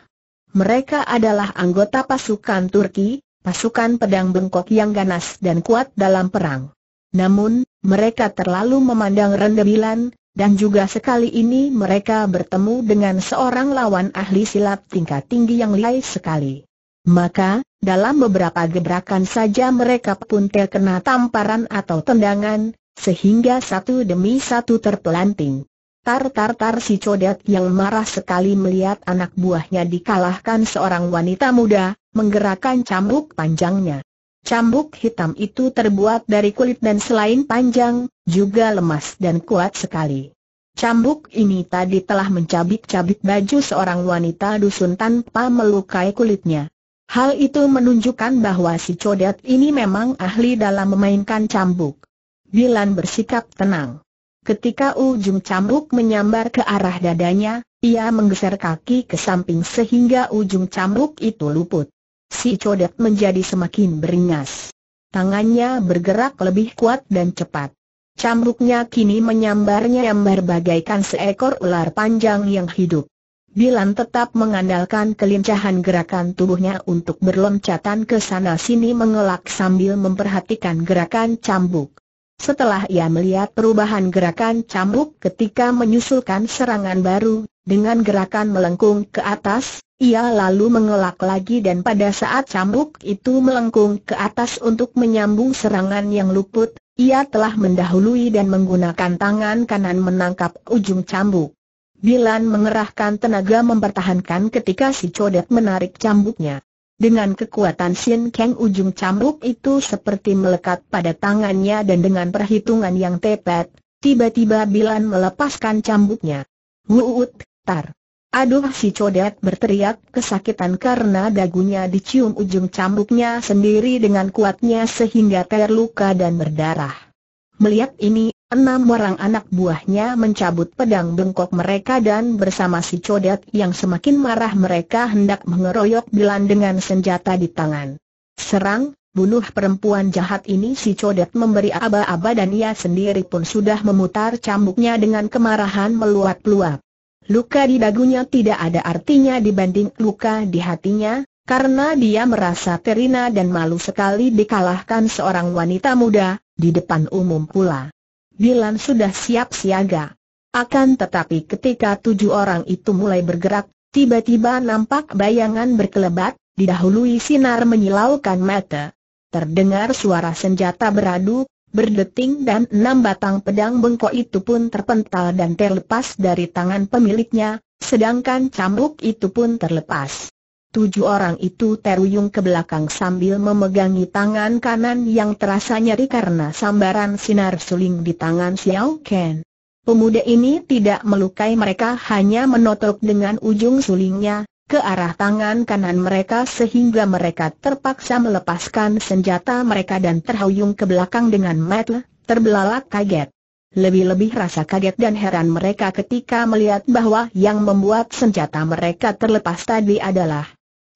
Mereka adalah anggota pasukan Turki, pasukan pedang bengkok yang ganas dan kuat dalam perang. Namun, mereka terlalu memandang rendah rendebilan, dan juga sekali ini mereka bertemu dengan seorang lawan ahli silat tingkat tinggi yang lihai sekali. Maka, dalam beberapa gebrakan saja mereka pun terkena tamparan atau tendangan, sehingga satu demi satu terpelanting. Tar-tar-tar si codet yang marah sekali melihat anak buahnya dikalahkan seorang wanita muda, menggerakkan cambuk panjangnya. Cambuk hitam itu terbuat dari kulit dan selain panjang, juga lemas dan kuat sekali. Cambuk ini tadi telah mencabik-cabik baju seorang wanita dusun tanpa melukai kulitnya. Hal itu menunjukkan bahwa si codet ini memang ahli dalam memainkan cambuk. Bilan bersikap tenang. Ketika ujung cambuk menyambar ke arah dadanya, ia menggeser kaki ke samping sehingga ujung cambuk itu luput. Si codet menjadi semakin beringas. Tangannya bergerak lebih kuat dan cepat. Cambuknya kini menyambarnya yang berbagaikan seekor ular panjang yang hidup. Bilan tetap mengandalkan kelincahan gerakan tubuhnya untuk berloncatan ke sana sini mengelak sambil memperhatikan gerakan cambuk. Setelah ia melihat perubahan gerakan cambuk ketika menyusulkan serangan baru, dengan gerakan melengkung ke atas, ia lalu mengelak lagi dan pada saat cambuk itu melengkung ke atas untuk menyambung serangan yang luput, ia telah mendahului dan menggunakan tangan kanan menangkap ujung cambuk. Bilan mengerahkan tenaga mempertahankan ketika si codet menarik cambuknya. Dengan kekuatan Sien Kang ujung cambuk itu seperti melekat pada tangannya dan dengan perhitungan yang tepat, tiba-tiba Bilan melepaskan cambuknya. Wuut, tar. Aduh si codet berteriak kesakitan karena dagunya dicium ujung cambuknya sendiri dengan kuatnya sehingga terluka dan berdarah. Melihat ini, Enam orang anak buahnya mencabut pedang bengkok mereka dan bersama si codet yang semakin marah mereka hendak mengeroyok Bilan dengan senjata di tangan. Serang, bunuh perempuan jahat ini si codet memberi aba-aba dan ia sendiri pun sudah memutar cambuknya dengan kemarahan meluap-luap. Luka di dagunya tidak ada artinya dibanding luka di hatinya, karena dia merasa terina dan malu sekali dikalahkan seorang wanita muda, di depan umum pula. Dilan sudah siap siaga. Akan tetapi ketika tujuh orang itu mulai bergerak, tiba-tiba nampak bayangan berkelebat, didahului sinar menyilaukan mata. Terdengar suara senjata beradu, berdeting dan enam batang pedang bengkok itu pun terpental dan terlepas dari tangan pemiliknya, sedangkan cambuk itu pun terlepas. Tujuh orang itu teruyung ke belakang sambil memegangi tangan kanan yang terasa nyeri karena sambaran sinar suling di tangan Xiao Ken. Pemuda ini tidak melukai mereka hanya menotok dengan ujung sulingnya, ke arah tangan kanan mereka sehingga mereka terpaksa melepaskan senjata mereka dan terhuyung ke belakang dengan metel, terbelalak kaget. Lebih-lebih rasa kaget dan heran mereka ketika melihat bahwa yang membuat senjata mereka terlepas tadi adalah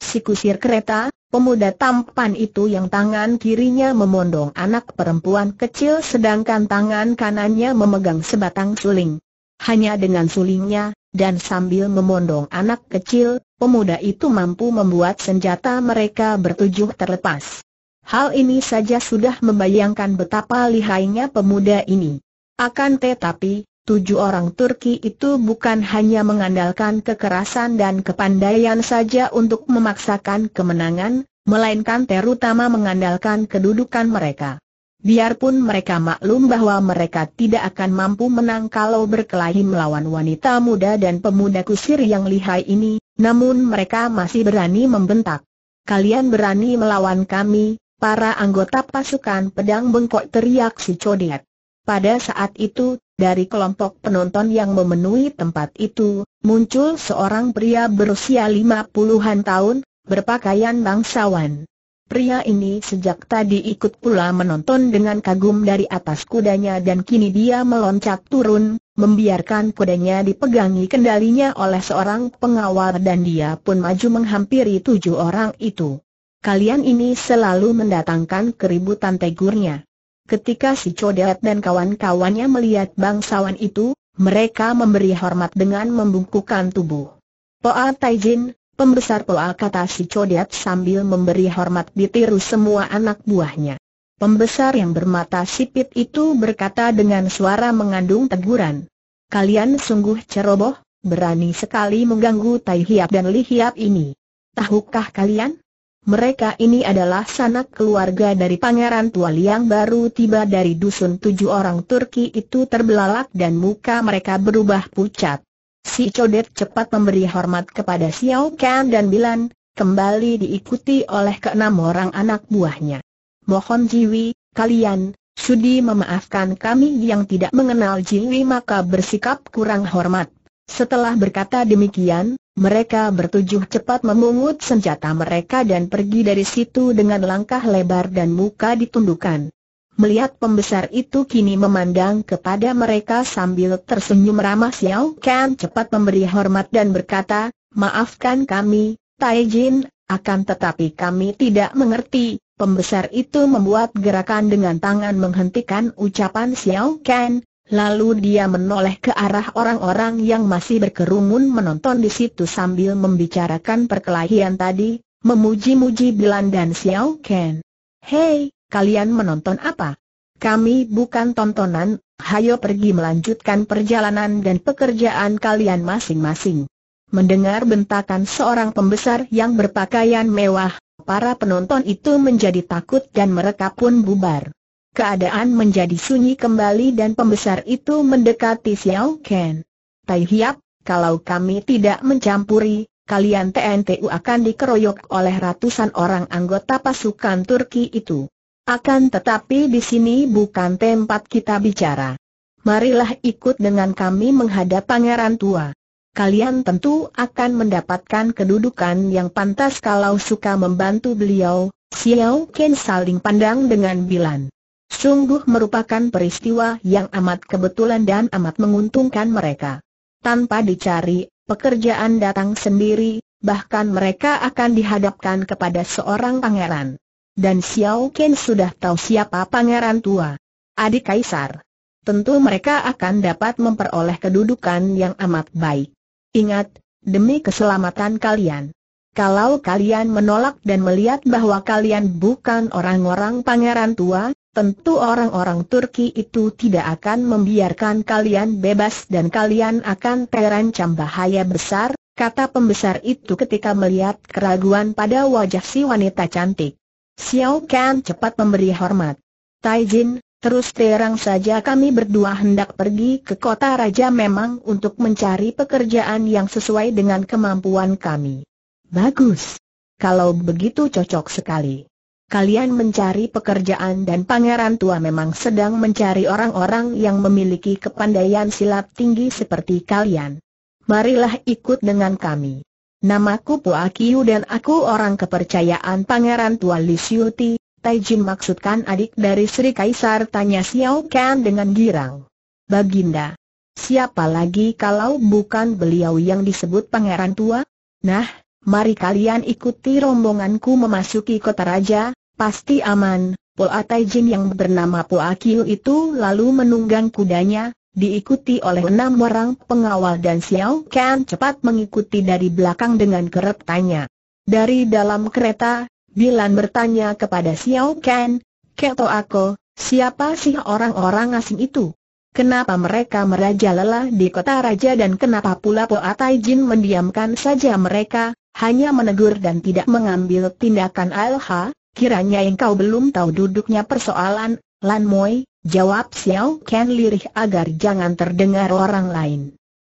Si kusir kereta, pemuda tampan itu yang tangan kirinya memondong anak perempuan kecil sedangkan tangan kanannya memegang sebatang suling. Hanya dengan sulingnya, dan sambil memondong anak kecil, pemuda itu mampu membuat senjata mereka bertujuh terlepas. Hal ini saja sudah membayangkan betapa lihainya pemuda ini. Akan tetapi, Tujuh orang Turki itu bukan hanya mengandalkan kekerasan dan kepandaian saja untuk memaksakan kemenangan, melainkan terutama mengandalkan kedudukan mereka. Biarpun mereka maklum bahwa mereka tidak akan mampu menang kalau berkelahi melawan wanita muda dan pemuda kusir yang lihai ini, namun mereka masih berani membentak. Kalian berani melawan kami, para anggota pasukan pedang bengkok teriak si Codiak. Pada saat itu, dari kelompok penonton yang memenuhi tempat itu, muncul seorang pria berusia lima puluhan tahun, berpakaian bangsawan. Pria ini sejak tadi ikut pula menonton dengan kagum dari atas kudanya dan kini dia meloncat turun, membiarkan kudanya dipegangi kendalinya oleh seorang pengawal dan dia pun maju menghampiri tujuh orang itu. Kalian ini selalu mendatangkan keributan tegurnya. Ketika si Codet dan kawan-kawannya melihat bangsawan itu, mereka memberi hormat dengan membungkukkan tubuh. Poa Taijin, pembesar Poa kata si Codet sambil memberi hormat ditiru semua anak buahnya. Pembesar yang bermata sipit itu berkata dengan suara mengandung teguran. Kalian sungguh ceroboh, berani sekali mengganggu Tai Hiap dan Li Hiap ini. Tahukah kalian? Mereka ini adalah sanak keluarga dari Pangeran Tua Liang baru tiba dari dusun tujuh orang Turki itu terbelalak dan muka mereka berubah pucat. Si Codet cepat memberi hormat kepada Xiao Kan dan Bilan, kembali diikuti oleh keenam orang anak buahnya. Mohon Jiwi, kalian, sudi memaafkan kami yang tidak mengenal Jiwi maka bersikap kurang hormat setelah berkata demikian, mereka bertujuh cepat memungut senjata mereka dan pergi dari situ dengan langkah lebar dan muka ditundukkan. Melihat pembesar itu kini memandang kepada mereka sambil tersenyum ramah Xiao Kan cepat memberi hormat dan berkata, Maafkan kami, Tai Jin, akan tetapi kami tidak mengerti. Pembesar itu membuat gerakan dengan tangan menghentikan ucapan Xiao Kan, Lalu dia menoleh ke arah orang-orang yang masih berkerumun menonton di situ sambil membicarakan perkelahian tadi, memuji-muji Bilan dan Xiao Ken. Hei, kalian menonton apa? Kami bukan tontonan, hayo pergi melanjutkan perjalanan dan pekerjaan kalian masing-masing. Mendengar bentakan seorang pembesar yang berpakaian mewah, para penonton itu menjadi takut dan mereka pun bubar. Keadaan menjadi sunyi kembali dan pembesar itu mendekati Xiao Ken. Tai Hiap, kalau kami tidak mencampuri, kalian TNTU akan dikeroyok oleh ratusan orang anggota pasukan Turki itu. Akan tetapi di sini bukan tempat kita bicara. Marilah ikut dengan kami menghadap pangeran tua. Kalian tentu akan mendapatkan kedudukan yang pantas kalau suka membantu beliau, Xiao Ken saling pandang dengan Bilan. Sungguh merupakan peristiwa yang amat kebetulan dan amat menguntungkan mereka. Tanpa dicari, pekerjaan datang sendiri, bahkan mereka akan dihadapkan kepada seorang pangeran. Dan Xiao Ken sudah tahu siapa pangeran tua. Adik Kaisar. Tentu mereka akan dapat memperoleh kedudukan yang amat baik. Ingat, demi keselamatan kalian. Kalau kalian menolak dan melihat bahwa kalian bukan orang-orang pangeran tua, Tentu orang-orang Turki itu tidak akan membiarkan kalian bebas dan kalian akan terancam bahaya besar, kata pembesar itu ketika melihat keraguan pada wajah si wanita cantik. Xiao Kan cepat memberi hormat. Tai Jin, terus terang saja kami berdua hendak pergi ke kota raja memang untuk mencari pekerjaan yang sesuai dengan kemampuan kami. Bagus. Kalau begitu cocok sekali kalian mencari pekerjaan dan pangeran tua memang sedang mencari orang-orang yang memiliki kepandaian silat tinggi seperti kalian. Marilah ikut dengan kami. Namaku Puakiu dan aku orang kepercayaan pangeran tua Li Ti. Tai maksudkan adik dari Sri Kaisar tanya Xiao Kan dengan girang. Baginda, siapa lagi kalau bukan beliau yang disebut pangeran tua? Nah, mari kalian ikuti rombonganku memasuki kota raja, Pasti aman, Poa Taijin yang bernama Po Kiu itu lalu menunggang kudanya, diikuti oleh enam orang pengawal dan Xiao Kan cepat mengikuti dari belakang dengan keretanya. Dari dalam kereta, Bilan bertanya kepada Xiao Kan, Keto Ako, siapa sih orang-orang asing itu? Kenapa mereka merajalela di kota raja dan kenapa pula Poa Taijin mendiamkan saja mereka, hanya menegur dan tidak mengambil tindakan alha? Kiranya engkau belum tahu duduknya persoalan, Lan Moi, jawab Xiao Ken lirih agar jangan terdengar orang lain.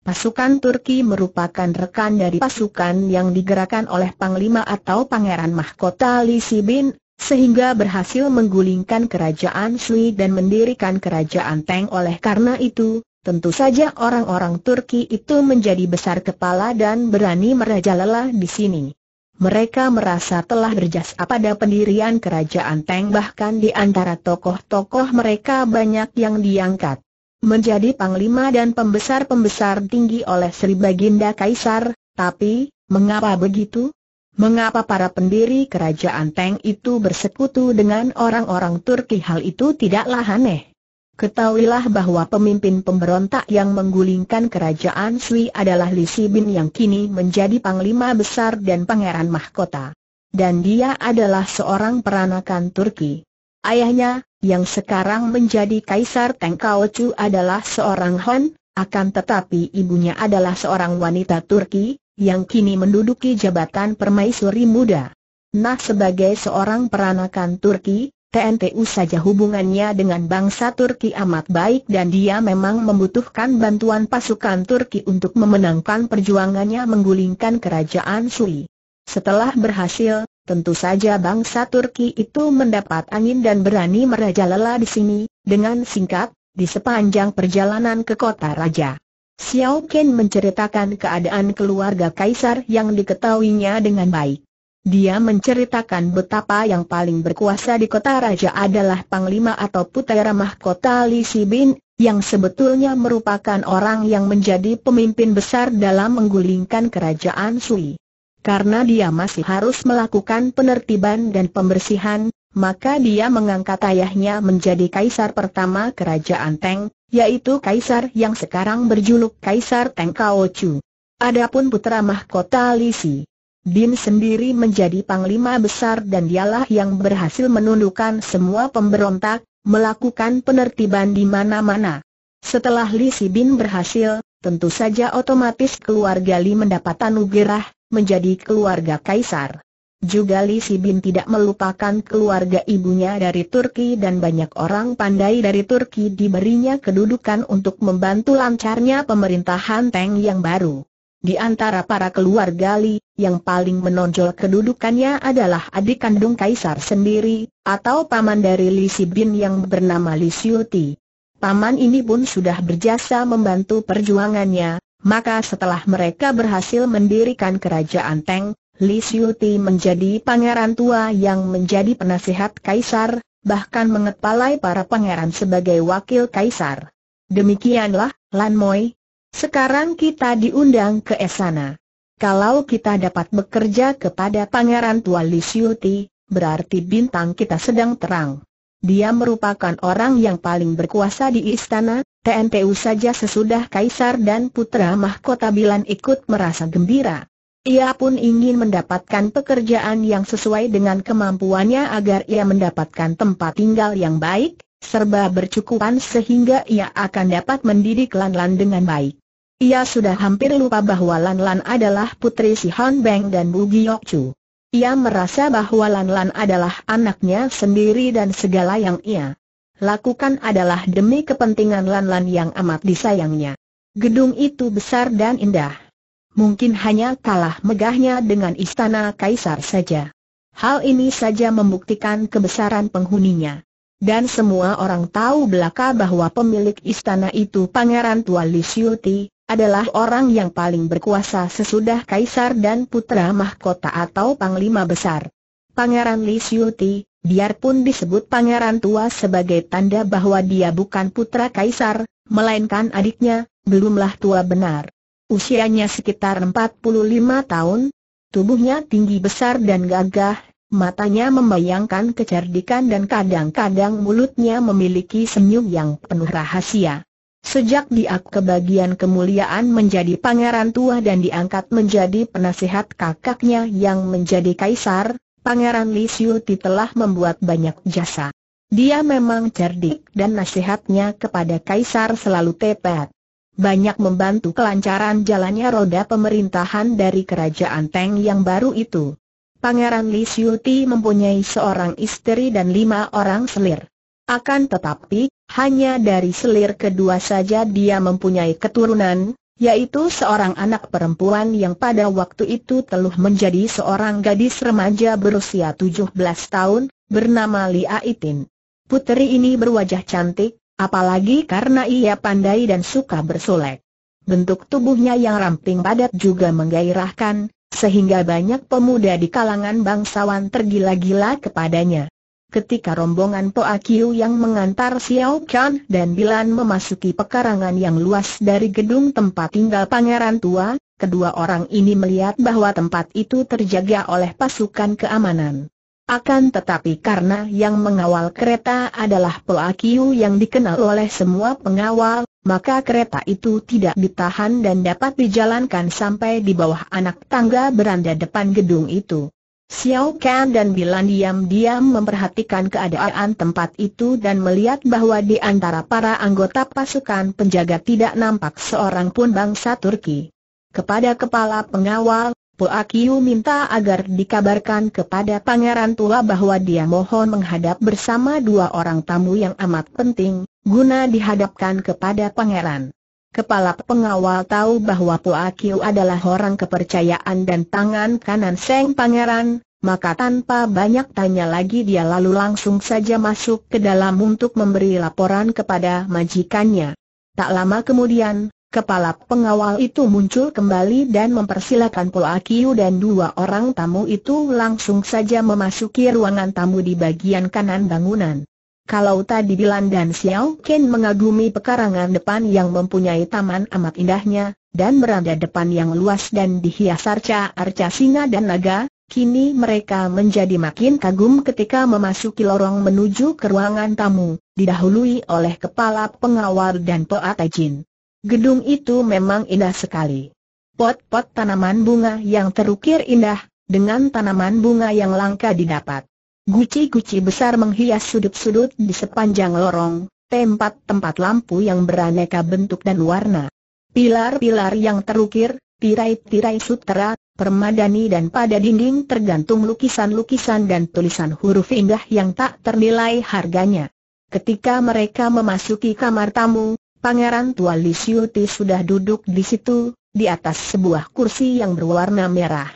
Pasukan Turki merupakan rekan dari pasukan yang digerakkan oleh Panglima atau Pangeran Mahkota Li Sibin, sehingga berhasil menggulingkan kerajaan Sui dan mendirikan kerajaan Teng oleh karena itu, tentu saja orang-orang Turki itu menjadi besar kepala dan berani merajalela di sini. Mereka merasa telah berjasa pada pendirian kerajaan Teng bahkan di antara tokoh-tokoh mereka banyak yang diangkat. Menjadi panglima dan pembesar-pembesar tinggi oleh Sri Baginda Kaisar, tapi, mengapa begitu? Mengapa para pendiri kerajaan Teng itu bersekutu dengan orang-orang Turki hal itu tidaklah aneh. Ketahuilah bahwa pemimpin pemberontak yang menggulingkan kerajaan Sui adalah Li Sibin yang kini menjadi panglima besar dan pangeran mahkota. Dan dia adalah seorang peranakan Turki. Ayahnya, yang sekarang menjadi kaisar Tengkaochu adalah seorang Hon, akan tetapi ibunya adalah seorang wanita Turki, yang kini menduduki jabatan permaisuri muda. Nah sebagai seorang peranakan Turki, TNPU saja hubungannya dengan bangsa Turki amat baik dan dia memang membutuhkan bantuan pasukan Turki untuk memenangkan perjuangannya menggulingkan kerajaan Sui. Setelah berhasil, tentu saja bangsa Turki itu mendapat angin dan berani merajalela di sini, dengan singkat, di sepanjang perjalanan ke kota raja. Xiao Ken menceritakan keadaan keluarga kaisar yang diketahuinya dengan baik. Dia menceritakan betapa yang paling berkuasa di kota raja adalah Panglima atau Putera Mahkota Li Sibin, yang sebetulnya merupakan orang yang menjadi pemimpin besar dalam menggulingkan kerajaan Sui. Karena dia masih harus melakukan penertiban dan pembersihan, maka dia mengangkat ayahnya menjadi kaisar pertama kerajaan Teng, yaitu kaisar yang sekarang berjuluk Kaisar Teng Kaochu. Adapun putra mahkota Li Si, Bin sendiri menjadi panglima besar dan dialah yang berhasil menundukkan semua pemberontak, melakukan penertiban di mana-mana. Setelah Li Si Bin berhasil, tentu saja otomatis keluarga Li mendapat anugerah, menjadi keluarga kaisar. Juga Li bin tidak melupakan keluarga ibunya dari Turki dan banyak orang pandai dari Turki diberinya kedudukan untuk membantu lancarnya pemerintahan Teng yang baru. Di antara para keluarga Li, yang paling menonjol kedudukannya adalah adik kandung kaisar sendiri, atau paman dari Li Sibin yang bernama Li Siuti. Paman ini pun sudah berjasa membantu perjuangannya, maka setelah mereka berhasil mendirikan kerajaan Teng, Li Siuti menjadi pangeran tua yang menjadi penasihat kaisar, bahkan mengepalai para pangeran sebagai wakil kaisar. Demikianlah, Lan Moi. Sekarang kita diundang ke Esana. Kalau kita dapat bekerja kepada Pangeran Tua Li berarti bintang kita sedang terang. Dia merupakan orang yang paling berkuasa di istana, TNPu saja sesudah Kaisar dan Putra Mahkota Bilan ikut merasa gembira. Ia pun ingin mendapatkan pekerjaan yang sesuai dengan kemampuannya agar ia mendapatkan tempat tinggal yang baik, serba bercukupan sehingga ia akan dapat mendidik Lan Lan dengan baik. Ia sudah hampir lupa bahwa Lan Lan adalah putri si Han Beng dan Bu Giok Chu. Ia merasa bahwa Lan Lan adalah anaknya sendiri dan segala yang ia lakukan adalah demi kepentingan Lan Lan yang amat disayangnya. Gedung itu besar dan indah. Mungkin hanya kalah megahnya dengan istana kaisar saja. Hal ini saja membuktikan kebesaran penghuninya. Dan semua orang tahu belaka bahwa pemilik istana itu Pangeran Tua Li Siuti, adalah orang yang paling berkuasa sesudah kaisar dan putra mahkota atau panglima besar. Pangeran Li Xiuti, biarpun disebut pangeran tua sebagai tanda bahwa dia bukan putra kaisar, melainkan adiknya, belumlah tua benar. Usianya sekitar 45 tahun, tubuhnya tinggi besar dan gagah, matanya membayangkan kecerdikan dan kadang-kadang mulutnya memiliki senyum yang penuh rahasia. Sejak dia kebagian kemuliaan menjadi pangeran tua dan diangkat menjadi penasihat kakaknya yang menjadi kaisar, Pangeran Li Siuti telah membuat banyak jasa. Dia memang cerdik dan nasihatnya kepada kaisar selalu tepat. Banyak membantu kelancaran jalannya roda pemerintahan dari kerajaan Teng yang baru itu. Pangeran Li Siuti mempunyai seorang istri dan lima orang selir. Akan tetapi, hanya dari selir kedua saja dia mempunyai keturunan, yaitu seorang anak perempuan yang pada waktu itu telah menjadi seorang gadis remaja berusia 17 tahun, bernama Lia Itin. Puteri ini berwajah cantik, apalagi karena ia pandai dan suka bersolek. Bentuk tubuhnya yang ramping padat juga menggairahkan, sehingga banyak pemuda di kalangan bangsawan tergila-gila kepadanya ketika rombongan Po Akiu yang mengantar Xiao Chan dan Bilan memasuki pekarangan yang luas dari gedung tempat tinggal pangeran tua, kedua orang ini melihat bahwa tempat itu terjaga oleh pasukan keamanan. Akan tetapi karena yang mengawal kereta adalah Po Akiu yang dikenal oleh semua pengawal, maka kereta itu tidak ditahan dan dapat dijalankan sampai di bawah anak tangga beranda depan gedung itu. Xiao Kan dan Bilan diam-diam memperhatikan keadaan tempat itu dan melihat bahwa di antara para anggota pasukan penjaga tidak nampak seorang pun bangsa Turki. Kepada kepala pengawal, Poakiu minta agar dikabarkan kepada pangeran tua bahwa dia mohon menghadap bersama dua orang tamu yang amat penting, guna dihadapkan kepada pangeran. Kepala pengawal tahu bahwa Puakiu adalah orang kepercayaan dan tangan kanan Seng Pangeran, maka tanpa banyak tanya lagi dia lalu langsung saja masuk ke dalam untuk memberi laporan kepada majikannya. Tak lama kemudian, kepala pengawal itu muncul kembali dan mempersilakan Puakiu dan dua orang tamu itu langsung saja memasuki ruangan tamu di bagian kanan bangunan. Kalau tadi Bilan dan Xiao Ken mengagumi pekarangan depan yang mempunyai taman amat indahnya, dan beranda depan yang luas dan dihias arca-arca singa dan naga, kini mereka menjadi makin kagum ketika memasuki lorong menuju ke ruangan tamu, didahului oleh kepala pengawal dan Poatajin. Gedung itu memang indah sekali. Pot-pot tanaman bunga yang terukir indah, dengan tanaman bunga yang langka didapat. Guci-guci besar menghias sudut-sudut di sepanjang lorong, tempat-tempat lampu yang beraneka bentuk dan warna. Pilar-pilar yang terukir, tirai-tirai sutera, permadani dan pada dinding tergantung lukisan-lukisan dan tulisan huruf indah yang tak ternilai harganya. Ketika mereka memasuki kamar tamu, Pangeran Tua Lisiuti sudah duduk di situ, di atas sebuah kursi yang berwarna merah.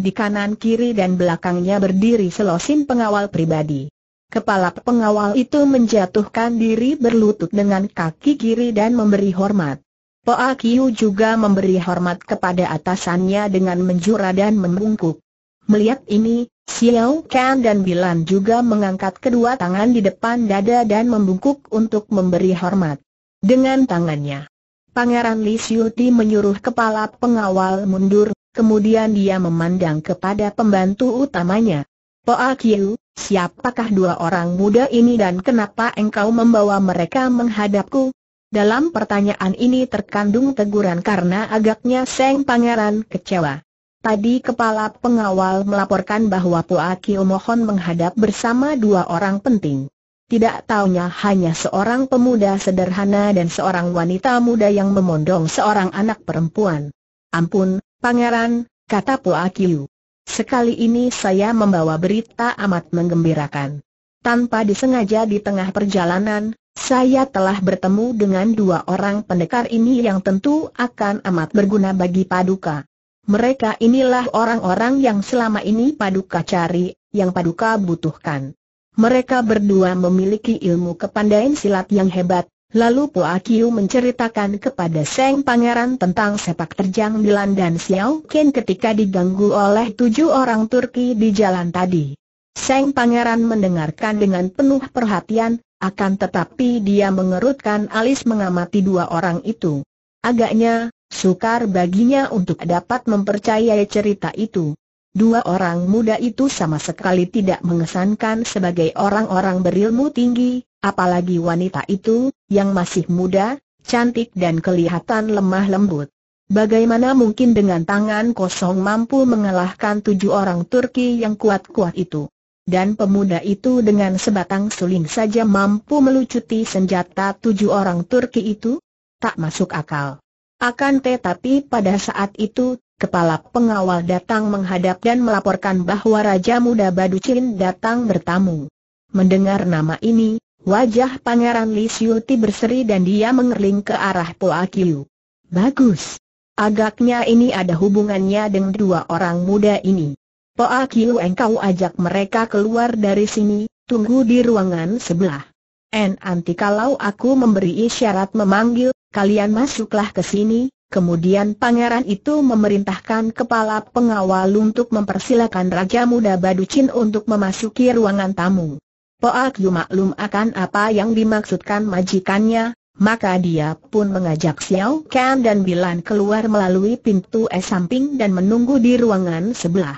Di kanan kiri dan belakangnya berdiri selosim pengawal pribadi. Kepala pengawal itu menjatuhkan diri berlutut dengan kaki kiri dan memberi hormat. Poa Kiu juga memberi hormat kepada atasannya dengan menjura dan membungkuk. Melihat ini, Xiao Kan dan Bilan juga mengangkat kedua tangan di depan dada dan membungkuk untuk memberi hormat. Dengan tangannya, Pangeran Li Siuti menyuruh kepala pengawal mundur, kemudian dia memandang kepada pembantu utamanya. Poa Kiu, siapakah dua orang muda ini dan kenapa engkau membawa mereka menghadapku? Dalam pertanyaan ini terkandung teguran karena agaknya Seng Pangeran kecewa. Tadi kepala pengawal melaporkan bahwa Poa Kiu mohon menghadap bersama dua orang penting. Tidak taunya hanya seorang pemuda sederhana dan seorang wanita muda yang memondong seorang anak perempuan. Ampun, Pangeran, kata Kiu. Sekali ini saya membawa berita amat menggembirakan. Tanpa disengaja di tengah perjalanan, saya telah bertemu dengan dua orang pendekar ini yang tentu akan amat berguna bagi Paduka. Mereka inilah orang-orang yang selama ini Paduka cari, yang Paduka butuhkan. Mereka berdua memiliki ilmu kepandaian silat yang hebat, Lalu Poa Kiu menceritakan kepada Seng Pangeran tentang sepak terjang Milan dan Xiao Ken ketika diganggu oleh tujuh orang Turki di jalan tadi. Seng Pangeran mendengarkan dengan penuh perhatian, akan tetapi dia mengerutkan alis mengamati dua orang itu. Agaknya, sukar baginya untuk dapat mempercayai cerita itu. Dua orang muda itu sama sekali tidak mengesankan sebagai orang-orang berilmu tinggi, Apalagi wanita itu, yang masih muda, cantik dan kelihatan lemah lembut. Bagaimana mungkin dengan tangan kosong mampu mengalahkan tujuh orang Turki yang kuat-kuat itu? Dan pemuda itu dengan sebatang suling saja mampu melucuti senjata tujuh orang Turki itu? Tak masuk akal. Akan tetapi pada saat itu, kepala pengawal datang menghadap dan melaporkan bahwa Raja Muda Baducin datang bertamu. Mendengar nama ini, Wajah Pangeran Li Ti berseri dan dia mengerling ke arah Po Kiu. Bagus. Agaknya ini ada hubungannya dengan dua orang muda ini. Po Kiu engkau ajak mereka keluar dari sini, tunggu di ruangan sebelah. En anti kalau aku memberi isyarat memanggil, kalian masuklah ke sini, Kemudian pangeran itu memerintahkan kepala pengawal untuk mempersilakan Raja Muda Baducin untuk memasuki ruangan tamu. Poak Yu maklum akan apa yang dimaksudkan majikannya, maka dia pun mengajak Xiao Kan dan Bilan keluar melalui pintu es samping dan menunggu di ruangan sebelah.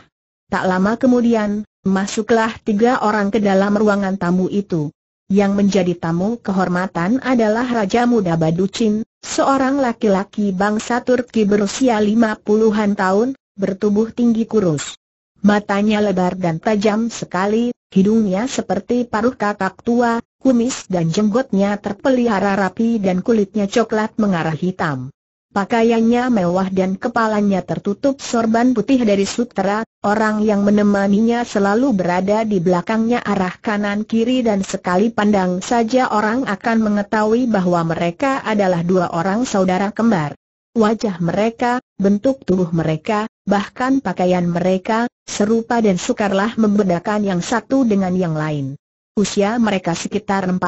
Tak lama kemudian, masuklah tiga orang ke dalam ruangan tamu itu. Yang menjadi tamu kehormatan adalah Raja Muda Baducin, seorang laki-laki bangsa Turki berusia lima puluhan tahun, bertubuh tinggi kurus. Matanya lebar dan tajam sekali, hidungnya seperti paruh kakak tua, kumis dan jenggotnya terpelihara rapi dan kulitnya coklat mengarah hitam. Pakaiannya mewah dan kepalanya tertutup sorban putih dari sutera, orang yang menemaninya selalu berada di belakangnya arah kanan kiri dan sekali pandang saja orang akan mengetahui bahwa mereka adalah dua orang saudara kembar. Wajah mereka, bentuk tubuh mereka, bahkan pakaian mereka, Serupa dan sukarlah membedakan yang satu dengan yang lain. Usia mereka sekitar 40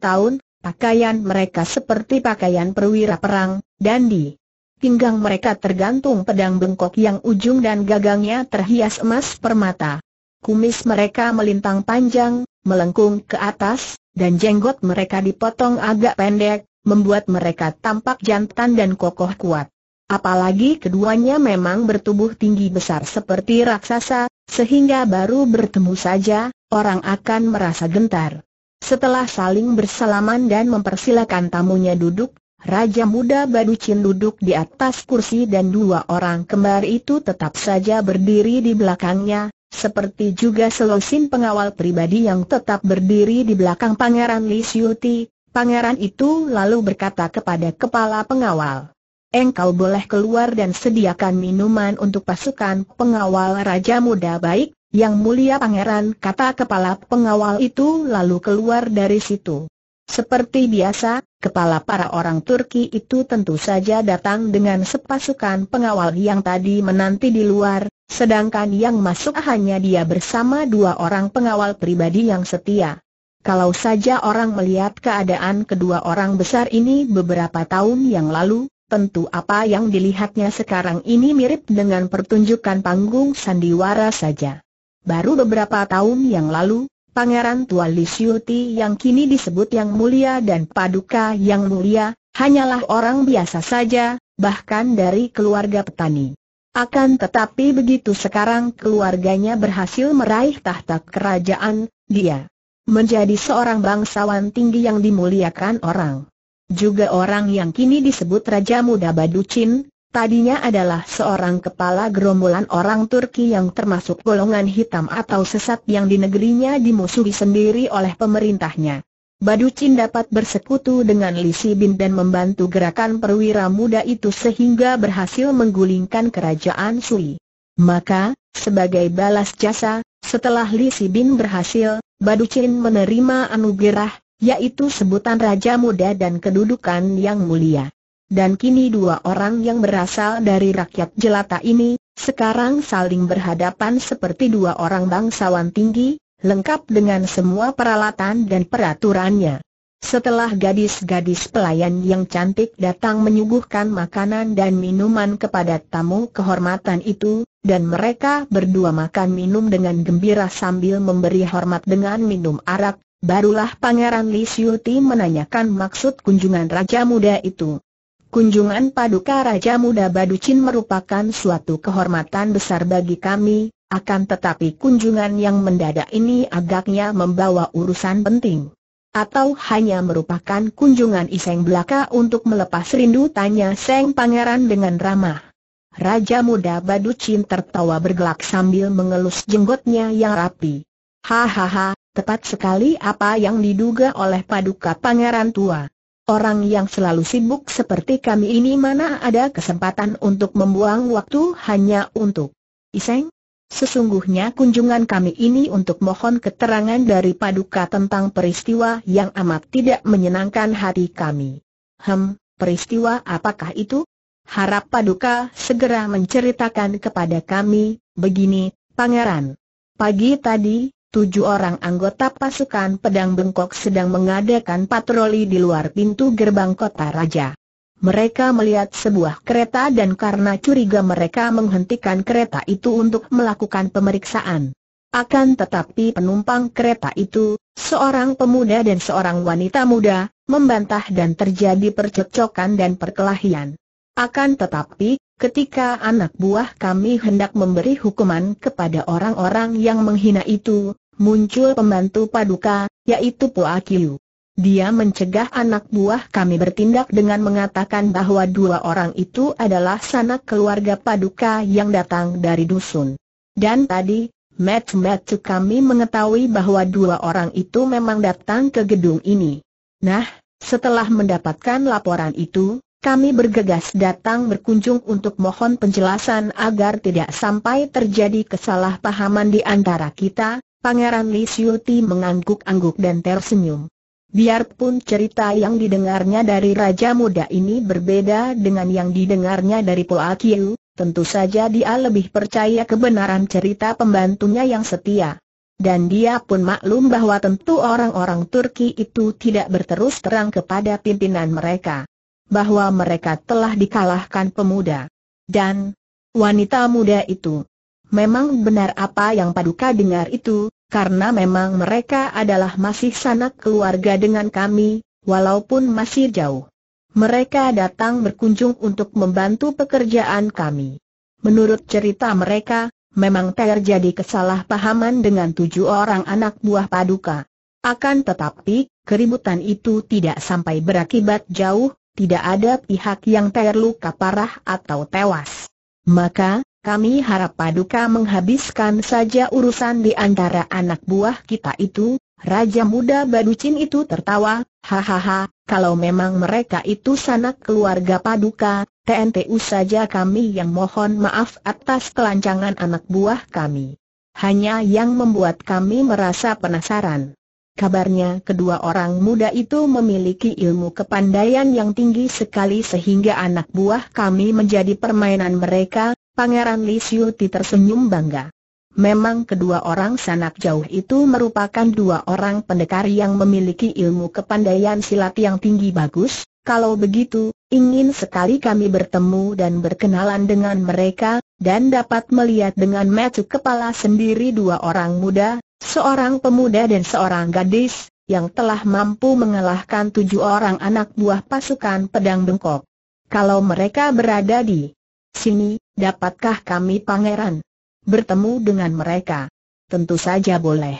tahun, pakaian mereka seperti pakaian perwira perang, dan di pinggang mereka tergantung pedang bengkok yang ujung dan gagangnya terhias emas permata. Kumis mereka melintang panjang, melengkung ke atas, dan jenggot mereka dipotong agak pendek, membuat mereka tampak jantan dan kokoh kuat. Apalagi keduanya memang bertubuh tinggi besar seperti raksasa, sehingga baru bertemu saja, orang akan merasa gentar. Setelah saling bersalaman dan mempersilakan tamunya duduk, Raja muda Baducin duduk di atas kursi dan dua orang kembar itu tetap saja berdiri di belakangnya, seperti juga Selosin pengawal pribadi yang tetap berdiri di belakang Pangeran Li Siuti, pangeran itu lalu berkata kepada kepala pengawal engkau boleh keluar dan sediakan minuman untuk pasukan pengawal Raja Muda Baik, yang mulia pangeran kata kepala pengawal itu lalu keluar dari situ. Seperti biasa, kepala para orang Turki itu tentu saja datang dengan sepasukan pengawal yang tadi menanti di luar, sedangkan yang masuk hanya dia bersama dua orang pengawal pribadi yang setia. Kalau saja orang melihat keadaan kedua orang besar ini beberapa tahun yang lalu, tentu apa yang dilihatnya sekarang ini mirip dengan pertunjukan panggung sandiwara saja. Baru beberapa tahun yang lalu, Pangeran Tua Li yang kini disebut Yang Mulia dan Paduka Yang Mulia, hanyalah orang biasa saja, bahkan dari keluarga petani. Akan tetapi begitu sekarang keluarganya berhasil meraih tahta kerajaan, dia menjadi seorang bangsawan tinggi yang dimuliakan orang juga orang yang kini disebut Raja Muda Baducin, tadinya adalah seorang kepala gerombolan orang Turki yang termasuk golongan hitam atau sesat yang di negerinya dimusuhi sendiri oleh pemerintahnya. Baducin dapat bersekutu dengan Lisi Bin dan membantu gerakan perwira muda itu sehingga berhasil menggulingkan kerajaan Sui. Maka, sebagai balas jasa, setelah Lisi Bin berhasil, Baducin menerima anugerah, yaitu sebutan Raja Muda dan kedudukan yang mulia. Dan kini dua orang yang berasal dari rakyat jelata ini, sekarang saling berhadapan seperti dua orang bangsawan tinggi, lengkap dengan semua peralatan dan peraturannya. Setelah gadis-gadis pelayan yang cantik datang menyuguhkan makanan dan minuman kepada tamu kehormatan itu, dan mereka berdua makan minum dengan gembira sambil memberi hormat dengan minum arak, Barulah Pangeran Li Siuti menanyakan maksud kunjungan Raja Muda itu. Kunjungan Paduka Raja Muda Baducin merupakan suatu kehormatan besar bagi kami, akan tetapi kunjungan yang mendadak ini agaknya membawa urusan penting. Atau hanya merupakan kunjungan iseng belaka untuk melepas rindu tanya Seng Pangeran dengan ramah. Raja Muda Baducin tertawa bergelak sambil mengelus jenggotnya yang rapi. Hahaha, Tepat sekali apa yang diduga oleh Paduka Pangeran Tua. Orang yang selalu sibuk seperti kami ini mana ada kesempatan untuk membuang waktu hanya untuk iseng? Sesungguhnya kunjungan kami ini untuk mohon keterangan dari Paduka tentang peristiwa yang amat tidak menyenangkan hati kami. Hem, peristiwa apakah itu? Harap Paduka segera menceritakan kepada kami, begini, Pangeran. Pagi tadi, tujuh orang anggota pasukan pedang bengkok sedang mengadakan patroli di luar pintu gerbang kota raja. Mereka melihat sebuah kereta dan karena curiga mereka menghentikan kereta itu untuk melakukan pemeriksaan. Akan tetapi penumpang kereta itu, seorang pemuda dan seorang wanita muda, membantah dan terjadi percekcokan dan perkelahian. Akan tetapi, Ketika anak buah kami hendak memberi hukuman kepada orang-orang yang menghina itu, muncul pembantu paduka, yaitu Puakiu. Dia mencegah anak buah kami bertindak dengan mengatakan bahwa dua orang itu adalah sanak keluarga paduka yang datang dari dusun. Dan tadi, metu-metu kami mengetahui bahwa dua orang itu memang datang ke gedung ini. Nah, setelah mendapatkan laporan itu, kami bergegas datang berkunjung untuk mohon penjelasan agar tidak sampai terjadi kesalahpahaman di antara kita, Pangeran Li Xiuti mengangguk-angguk dan tersenyum. Biarpun cerita yang didengarnya dari Raja Muda ini berbeda dengan yang didengarnya dari Poa Kiu, tentu saja dia lebih percaya kebenaran cerita pembantunya yang setia. Dan dia pun maklum bahwa tentu orang-orang Turki itu tidak berterus terang kepada pimpinan mereka bahwa mereka telah dikalahkan pemuda. Dan, wanita muda itu, memang benar apa yang paduka dengar itu, karena memang mereka adalah masih sanak keluarga dengan kami, walaupun masih jauh. Mereka datang berkunjung untuk membantu pekerjaan kami. Menurut cerita mereka, memang terjadi kesalahpahaman dengan tujuh orang anak buah paduka. Akan tetapi, keributan itu tidak sampai berakibat jauh, tidak ada pihak yang terluka parah atau tewas. Maka, kami harap Paduka menghabiskan saja urusan di antara anak buah kita itu, Raja muda Baducin itu tertawa, hahaha, kalau memang mereka itu sanak keluarga Paduka, TNTU saja kami yang mohon maaf atas kelancangan anak buah kami. Hanya yang membuat kami merasa penasaran. Kabarnya kedua orang muda itu memiliki ilmu kepandaian yang tinggi sekali sehingga anak buah kami menjadi permainan mereka, Pangeran Li Siuti tersenyum bangga. Memang kedua orang sanak jauh itu merupakan dua orang pendekar yang memiliki ilmu kepandaian silat yang tinggi bagus, kalau begitu, ingin sekali kami bertemu dan berkenalan dengan mereka, dan dapat melihat dengan mata kepala sendiri dua orang muda, seorang pemuda dan seorang gadis, yang telah mampu mengalahkan tujuh orang anak buah pasukan pedang bengkok. Kalau mereka berada di sini, dapatkah kami pangeran bertemu dengan mereka? Tentu saja boleh.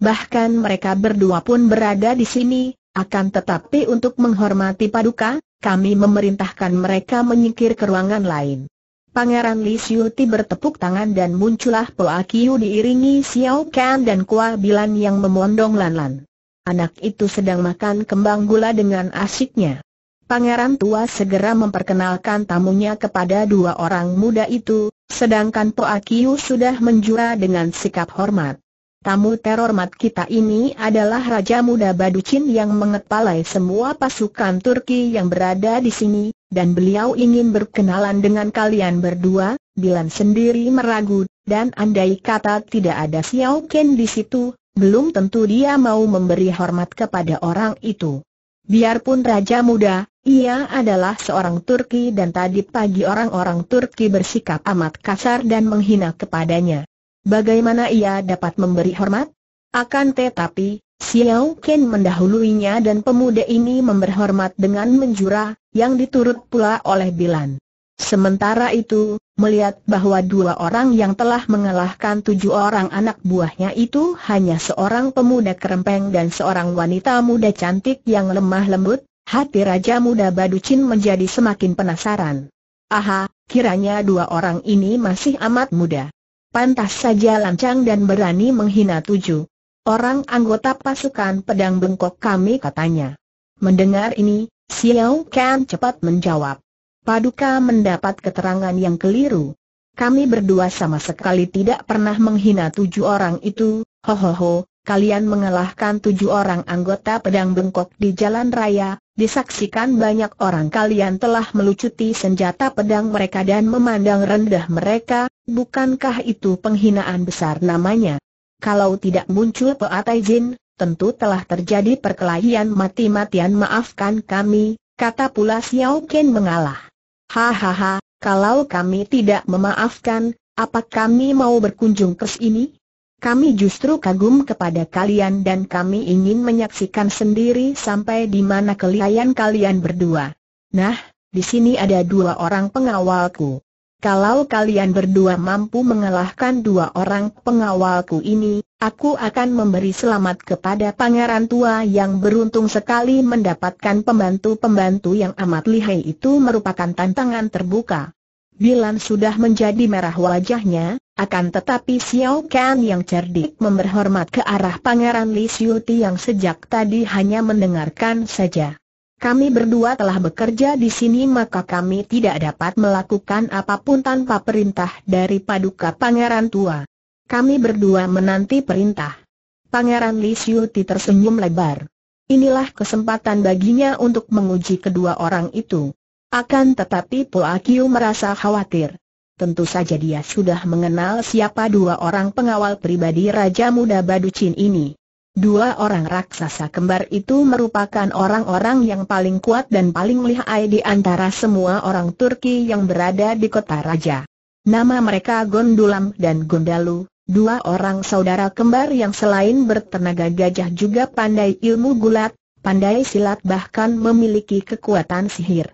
Bahkan mereka berdua pun berada di sini, akan tetapi untuk menghormati paduka, kami memerintahkan mereka menyingkir ke ruangan lain. Pangeran Li Siuti bertepuk tangan dan muncullah Po Akiu diiringi Xiao Kan dan Kua Bilan yang memondong Lanlan. Anak itu sedang makan kembang gula dengan asiknya. Pangeran tua segera memperkenalkan tamunya kepada dua orang muda itu, sedangkan Po Akiu sudah menjura dengan sikap hormat. Tamu teror mat kita ini adalah Raja Muda Baducin yang mengepalai semua pasukan Turki yang berada di sini, dan beliau ingin berkenalan dengan kalian berdua, Bilan sendiri meragu, dan andai kata tidak ada Xiao Ken di situ, belum tentu dia mau memberi hormat kepada orang itu. Biarpun Raja Muda, ia adalah seorang Turki dan tadi pagi orang-orang Turki bersikap amat kasar dan menghina kepadanya. Bagaimana ia dapat memberi hormat? Akan tetapi, Xiao Ken mendahuluinya dan pemuda ini memberhormat dengan menjura, yang diturut pula oleh Bilan. Sementara itu, melihat bahwa dua orang yang telah mengalahkan tujuh orang anak buahnya itu hanya seorang pemuda kerempeng dan seorang wanita muda cantik yang lemah lembut, hati Raja Muda Baducin menjadi semakin penasaran. Aha, kiranya dua orang ini masih amat muda pantas saja lancang dan berani menghina tujuh. Orang anggota pasukan pedang bengkok kami katanya. Mendengar ini, Xiao Kan cepat menjawab. Paduka mendapat keterangan yang keliru. Kami berdua sama sekali tidak pernah menghina tujuh orang itu, Ho ho ho, kalian mengalahkan tujuh orang anggota pedang bengkok di jalan raya, disaksikan banyak orang kalian telah melucuti senjata pedang mereka dan memandang rendah mereka, Bukankah itu penghinaan besar namanya? Kalau tidak muncul Peatai Jin, tentu telah terjadi perkelahian mati-matian maafkan kami, kata pula Xiao Ken mengalah. Hahaha, kalau kami tidak memaafkan, apa kami mau berkunjung ke sini? Kami justru kagum kepada kalian dan kami ingin menyaksikan sendiri sampai di mana kelihayan kalian berdua. Nah, di sini ada dua orang pengawalku. Kalau kalian berdua mampu mengalahkan dua orang pengawalku ini, aku akan memberi selamat kepada pangeran tua yang beruntung sekali mendapatkan pembantu-pembantu yang amat lihai itu merupakan tantangan terbuka. Bilan sudah menjadi merah wajahnya, akan tetapi Xiao Kan yang cerdik memberhormat ke arah pangeran Li Xiu Ti yang sejak tadi hanya mendengarkan saja. Kami berdua telah bekerja di sini maka kami tidak dapat melakukan apapun tanpa perintah dari Paduka Pangeran Tua. Kami berdua menanti perintah. Pangeran Li Siuti tersenyum lebar. Inilah kesempatan baginya untuk menguji kedua orang itu. Akan tetapi Poa Kiu merasa khawatir. Tentu saja dia sudah mengenal siapa dua orang pengawal pribadi Raja Muda Baducin ini. Dua orang raksasa kembar itu merupakan orang-orang yang paling kuat dan paling lihai di antara semua orang Turki yang berada di kota raja. Nama mereka Gondulam dan Gondalu, dua orang saudara kembar yang selain bertenaga gajah juga pandai ilmu gulat, pandai silat bahkan memiliki kekuatan sihir.